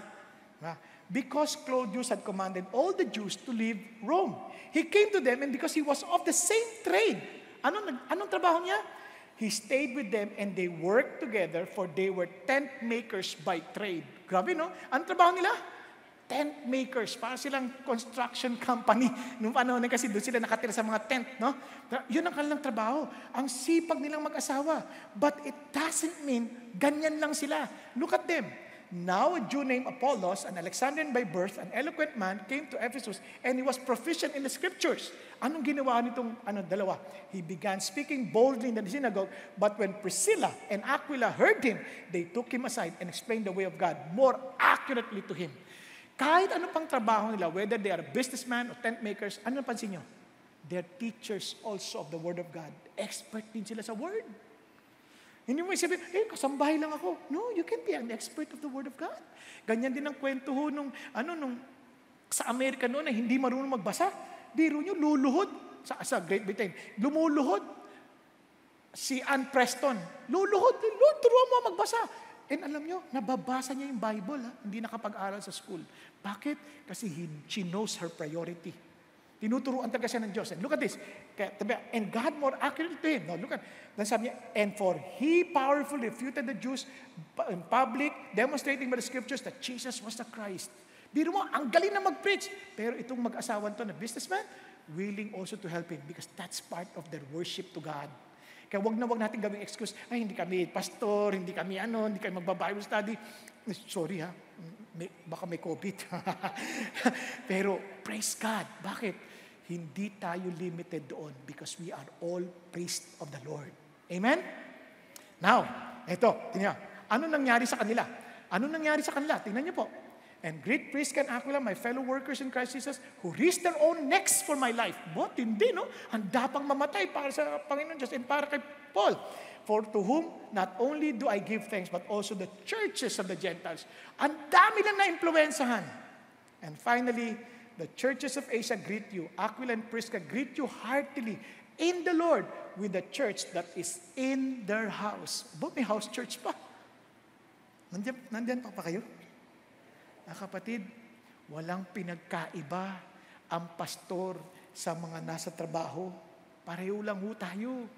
Speaker 1: Diba? Because Claudius had commanded all the Jews to leave Rome. He came to them and because he was of the same trade. Anong, anong trabaho niya? He stayed with them and they worked together for they were tent makers by trade. Grabe no? Ang trabaho nila? Tent makers. Parang silang construction company. Nung panahon na kasi doon sila nakatira sa mga tent. No? Yun ang kanilang trabaho. Ang sipag nilang mag-asawa. But it doesn't mean ganyan lang sila. Look at them. Now a Jew named Apollos, an Alexandrian by birth, an eloquent man, came to Ephesus and he was proficient in the scriptures. Anong ginawa nitong ano, dalawa? He began speaking boldly in the synagogue, but when Priscilla and Aquila heard him, they took him aside and explained the way of God more accurately to him. Kahit ano pang trabaho nila, whether they are businessmen or tent makers, ano napansin nyo? They're teachers also of the Word of God. Expert din sila sa Word. Hindi mo isipin, eh, kasambahay lang ako. No, you can be an expert of the Word of God. Ganyan din ang kwento ho nung, ano, nung, sa Amerika noon na hindi marunong magbasa. Biro nyo, luluhod. Sa, sa Great Britain, lumuluhod. Si Ann Preston, luluhod. luluhod, turuan mo magbasa. And alam nyo, nababasa niya yung Bible, ha? hindi nakapag-aral sa school. Bakit? Kasi he, she knows her priority. Tinuturuan talaga siya ng Diyos. And look at this. And God more accurately to him. No, look at, then sabi niya, and for he powerfully refuted the Jews in public, demonstrating by the scriptures that Jesus was the Christ. Biro mo, ang galing na mag-preach. Pero itong mag-asawan to na businessman, willing also to help him because that's part of their worship to God. Kaya wag na wag natin gawing excuse, ay hindi kami pastor, hindi kami ano, hindi kami magba-Bible study. Eh, sorry ha, may, baka may COVID. Pero praise God. Bakit? hindi tayo limited doon because we are all priests of the Lord. Amen? Now, ito, tingnan. Ano nangyari sa kanila? Ano nangyari sa kanila? Tingnan niyo po. And great priest can Aquila, my fellow workers in Christ Jesus, who risked their own necks for my life. But hindi, no? Handa pang mamatay para sa Panginoon Diyos and para kay Paul. For to whom not only do I give thanks, but also the churches of the Gentiles. Ang dami lang na impluensahan. And finally, The churches of Asia greet you. Aquila and Prisca greet you heartily in the Lord with the church that is in their house. Ba, may house church pa. Nandiyan, nandiyan pa pa kayo? Ah, kapatid, walang pinagkaiba ang pastor sa mga nasa trabaho. Pareho lang ho tayo.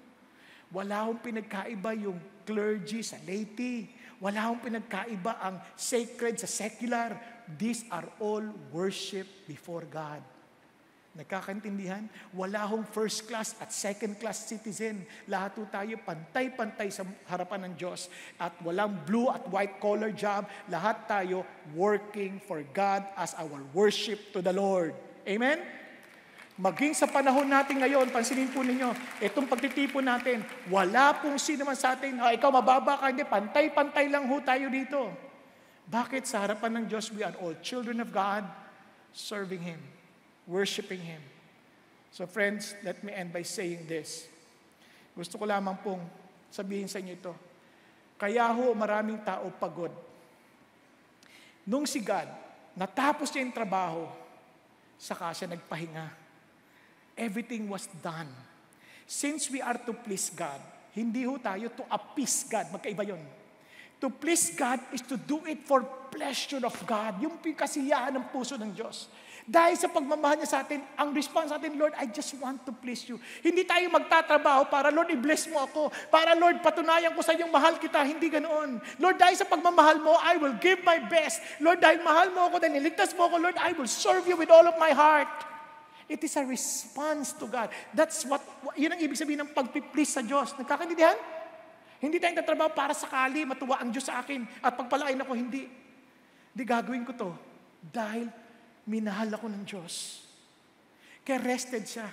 Speaker 1: Wala hong pinagkaiba yung clergy sa laity. Wala hong pinagkaiba ang sacred sa secular. These are all worship before God. Nagkakaintindihan? Wala hong first class at second class citizen. Lahat po tayo pantay-pantay sa harapan ng Diyos. At walang blue at white collar job. Lahat tayo working for God as our worship to the Lord. Amen? Maging sa panahon natin ngayon, pansinin po ninyo, itong pagtitipon natin, wala pong sino man sa atin, ha, ah, ikaw mababa ka, hindi, pantay-pantay lang ho tayo dito. Bakit sa harapan ng Diyos we are all children of God, serving Him, worshiping Him? So friends, let me end by saying this. Gusto ko lamang pong sabihin sa inyo ito. Kaya ho maraming tao pagod. Nung si God, natapos niya yung trabaho, saka siya nagpahinga. Everything was done. Since we are to please God, hindi ho tayo to appease God. Magkaiba yun. To please God is to do it for pleasure of God. Yung kasiyahan ng puso ng Diyos. Dahil sa pagmamahal niya sa atin, ang response natin, Lord, I just want to please you. Hindi tayo magtatrabaho para, Lord, i-bless mo ako. Para, Lord, patunayan ko sa iyong mahal kita. Hindi ganoon. Lord, dahil sa pagmamahal mo, I will give my best. Lord, dahil mahal mo ako, dahil niligtas mo ako, Lord, I will serve you with all of my heart. It is a response to God. That's what, yun ang ibig sabihin ng pag-please sa Diyos. Nagkakaintindihan? Hindi tayong tatrabaho para sakali matuwa ang Diyos sa akin at pagpalain ako, hindi. Di gagawin ko to dahil minahal ako ng Diyos. Kaya rested siya.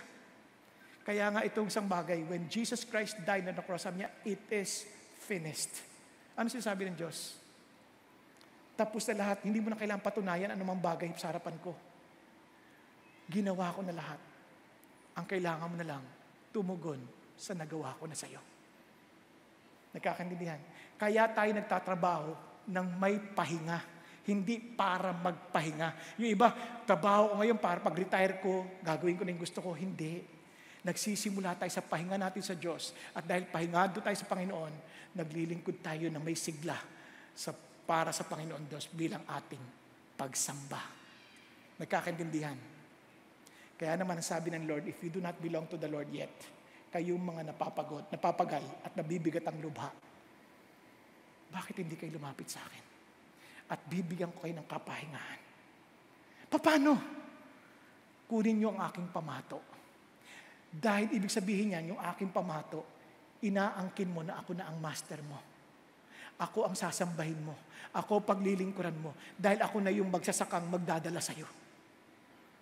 Speaker 1: Kaya nga itong isang bagay, when Jesus Christ died on the cross, sabi niya, it is finished. Ano sinasabi ng Diyos? Tapos na lahat, hindi mo na kailangan patunayan anumang bagay sa harapan ko. Ginawa ko na lahat. Ang kailangan mo na lang, tumugon sa nagawa ko na sa iyo. Nagkakaintindihan. Kaya tayo nagtatrabaho ng may pahinga. Hindi para magpahinga. Yung iba, trabaho ko ngayon para pag-retire ko, gagawin ko na yung gusto ko. Hindi. Nagsisimula tayo sa pahinga natin sa Diyos. At dahil pahingado tayo sa Panginoon, naglilingkod tayo na may sigla sa, para sa Panginoon Diyos bilang ating pagsamba. Nagkakaintindihan. Kaya naman sabi ng Lord, if you do not belong to the Lord yet, kayong mga napapagod, napapagal at nabibigat ang lubha. Bakit hindi kayo lumapit sa akin? At bibigyan ko kayo ng kapahingahan. Paano? Kunin niyo ang aking pamato. Dahil ibig sabihin niyan, yung aking pamato, inaangkin mo na ako na ang master mo. Ako ang sasambahin mo. Ako paglilingkuran mo. Dahil ako na yung magsasakang magdadala sa iyo.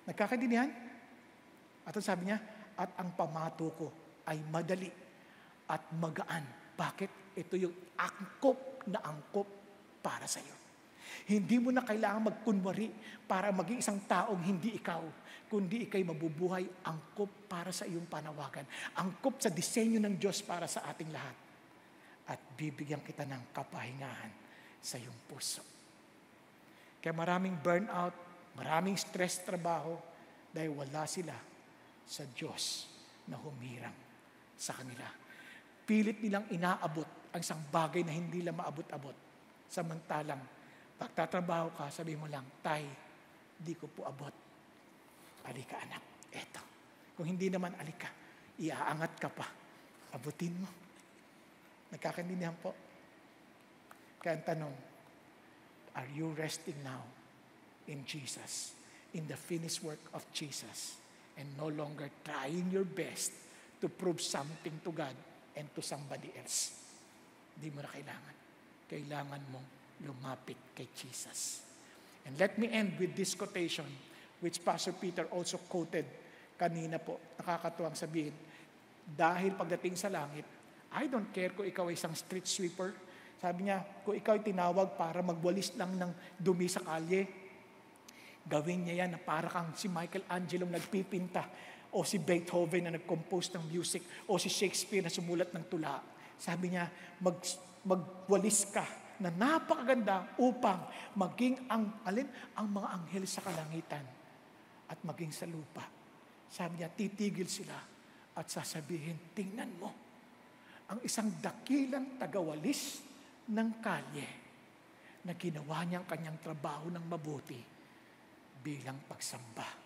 Speaker 1: Nagkakaintindihan? At sabi niya, at ang pamato ko ay madali at magaan. Bakit? Ito yung angkop na angkop para sa iyo. Hindi mo na kailangan magkunwari para maging isang taong hindi ikaw, kundi ikay mabubuhay angkop para sa iyong panawagan, angkop sa disenyo ng Diyos para sa ating lahat. At bibigyan kita ng kapahingahan sa iyong puso. Kaya maraming burnout, maraming stress trabaho dahil wala sila sa Diyos na humirang sa kanila. Pilit nilang inaabot ang isang bagay na hindi lang maabot-abot. Samantalang, pagtatrabaho ka, sabi mo lang, Tay, di ko po abot. Alika anak, eto. Kung hindi naman alika, iaangat ka pa. Abutin mo. Nagkakanindihan po. Kaya ang tanong, are you resting now in Jesus? In the finished work of Jesus? And no longer trying your best to prove something to God and to somebody else. Hindi mo na kailangan. Kailangan mong lumapit kay Jesus. And let me end with this quotation which Pastor Peter also quoted kanina po. Nakakatuwang sabihin, dahil pagdating sa langit, I don't care kung ikaw ay isang street sweeper. Sabi niya, kung ikaw ay tinawag para magwalis lang ng dumi sa kalye, gawin niya yan na para kang si Michael Michelangelo nagpipinta o si Beethoven na nag-compose ng music, o si Shakespeare na sumulat ng tula. Sabi niya, mag, magwalis ka na napakaganda upang maging ang, alin, ang mga anghel sa kalangitan at maging sa lupa. Sabi niya, titigil sila at sasabihin, tingnan mo, ang isang dakilang tagawalis ng kalye na ginawa niyang kanyang trabaho ng mabuti bilang pagsamba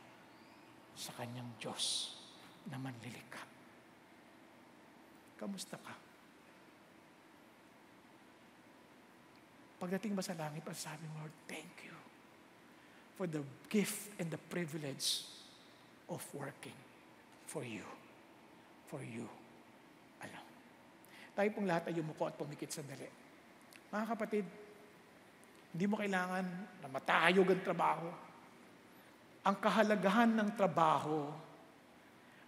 Speaker 1: sa kanyang Diyos na manlilikha. Kamusta ka? Pagdating ba sa langit, pasabi mo, Lord, thank you for the gift and the privilege of working for you. For you alone. Tayo pong lahat ay yumuko at pumikit sandali. Mga kapatid, hindi mo kailangan na matayog ang trabaho ang kahalagahan ng trabaho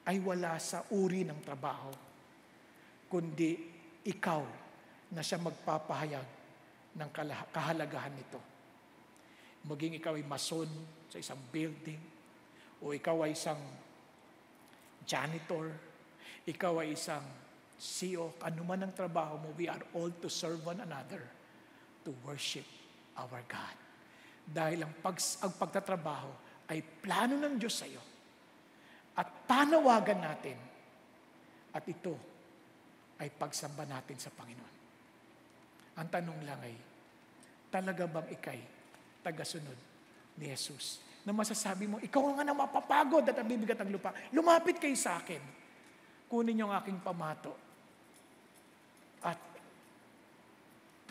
Speaker 1: ay wala sa uri ng trabaho, kundi ikaw na siya magpapahayag ng kahalagahan nito. Maging ikaw ay mason sa isang building, o ikaw ay isang janitor, ikaw ay isang CEO, anuman ang trabaho mo, we are all to serve one another to worship our God. Dahil ang, pag, ang pagtatrabaho, ay plano ng Diyos sa iyo. At panawagan natin. At ito ay pagsamba natin sa Panginoon. Ang tanong lang ay, talaga bang ikay tagasunod ni Jesus? Na masasabi mo, ikaw nga na mapapagod at nabibigat ang lupa. Lumapit kay sa akin. Kunin niyo ang aking pamato. At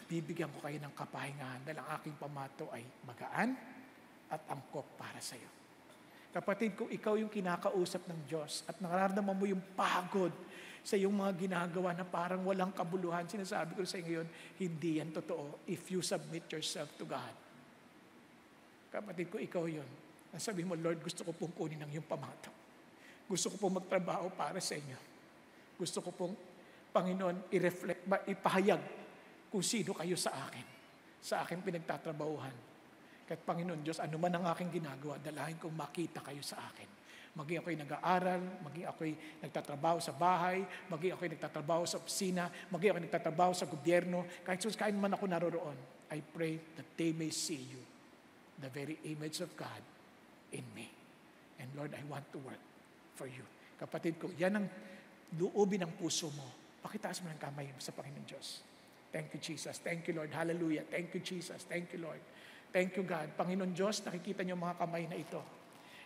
Speaker 1: bibigyan ko kayo ng kapahingahan dahil ang aking pamato ay magaan, at angkop para sa iyo. Kapatid, kung ikaw yung kinakausap ng Diyos at nararamdaman mo yung pagod sa iyong mga ginagawa na parang walang kabuluhan, sinasabi ko sa inyo hindi yan totoo if you submit yourself to God. Kapatid, kung ikaw yun, nasabi mo, Lord, gusto ko pong kunin ang iyong pamatok. Gusto ko pong magtrabaho para sa inyo. Gusto ko pong, Panginoon, i-reflect, ipahayag kung sino kayo sa akin, sa akin pinagtatrabahuhan kahit Panginoon Diyos, ano man ang aking ginagawa, dalahin kong makita kayo sa akin. Maging ako'y nag-aaral, maging ako'y nagtatrabaho sa bahay, maging ako'y nagtatrabaho sa opisina, maging ako'y nagtatrabaho sa gobyerno, kahit suskain man ako naroroon, I pray that they may see you, the very image of God in me. And Lord, I want to work for you. Kapatid ko, yan ang luobin ng puso mo. Pakitaas mo ng kamay sa Panginoon Diyos. Thank you, Jesus. Thank you, Lord. Hallelujah. Thank you, Jesus. Thank you, Lord. Thank you God. Panginoon Diyos, nakikita niyo mga kamay na ito.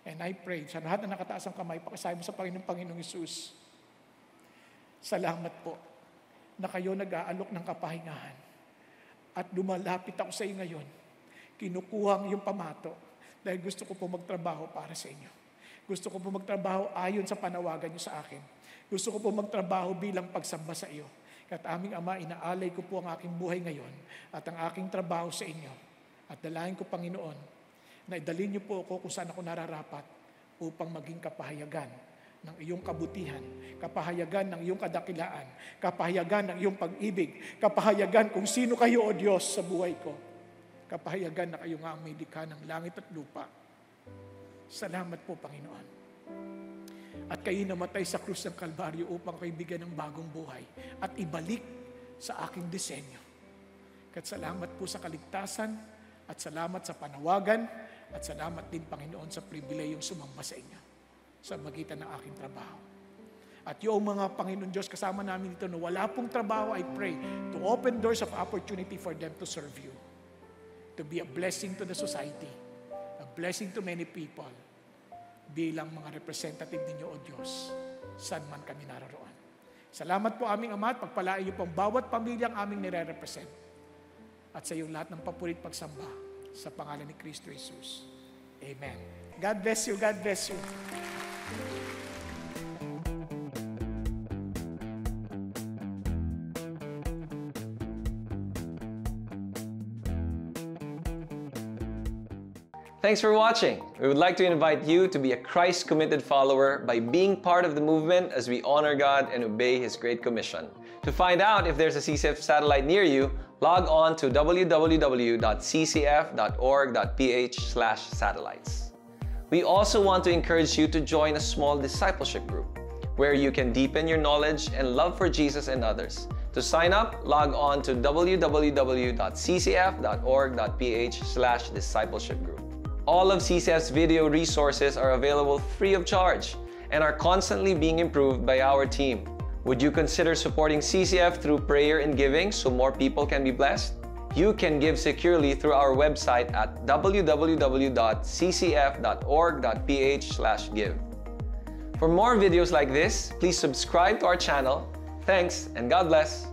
Speaker 1: And I pray, sa lahat na nakataas ang kamay, pakisabi mo sa Panginoon Panginoong Isus, salamat po na kayo nag-aalok ng kapahingahan. At lumalapit ako sa iyo ngayon. Kinukuha ang iyong pamato dahil gusto ko po magtrabaho para sa inyo. Gusto ko po magtrabaho ayon sa panawagan niyo sa akin. Gusto ko po magtrabaho bilang pagsamba sa iyo. At aming Ama, inaalay ko po ang aking buhay ngayon at ang aking trabaho sa inyo at dalahin ko, Panginoon, na idalin niyo po ako kung saan ako nararapat upang maging kapahayagan ng iyong kabutihan, kapahayagan ng iyong kadakilaan, kapahayagan ng iyong pag-ibig, kapahayagan kung sino kayo, O Diyos, sa buhay ko. Kapahayagan na kayo nga ang may likha ng langit at lupa. Salamat po, Panginoon. At kayo namatay sa krus ng Kalbaryo upang kayo bigyan ng bagong buhay at ibalik sa aking disenyo. Kat salamat po sa kaligtasan, at salamat sa panawagan at salamat din Panginoon sa pribilehiyong sumamba sa inyo sa magitan ng aking trabaho. At yung mga Panginoon Diyos kasama namin dito na wala pong trabaho, I pray to open doors of opportunity for them to serve you. To be a blessing to the society, a blessing to many people bilang mga representative ninyo, O Diyos, saan man kami naroon. Salamat po aming Ama at pagpalain niyo pong bawat pamilyang aming nire-represent at sa iyong lahat ng papulit pagsamba sa pangalan ni Kristo Jesus. Amen. God bless you. God bless you.
Speaker 3: Thanks for watching. We would like to invite you to be a Christ committed follower by being part of the movement as we honor God and obey His Great Commission. To find out if there's a CCF satellite near you, log on to www.ccf.org.ph slash satellites. We also want to encourage you to join a small discipleship group where you can deepen your knowledge and love for Jesus and others. To sign up, log on to www.ccf.org.ph slash discipleship group. All of CCF's video resources are available free of charge and are constantly being improved by our team. Would you consider supporting CCF through prayer and giving so more people can be blessed? You can give securely through our website at www.ccf.org.ph/give. For more videos like this, please subscribe to our channel. Thanks and God bless.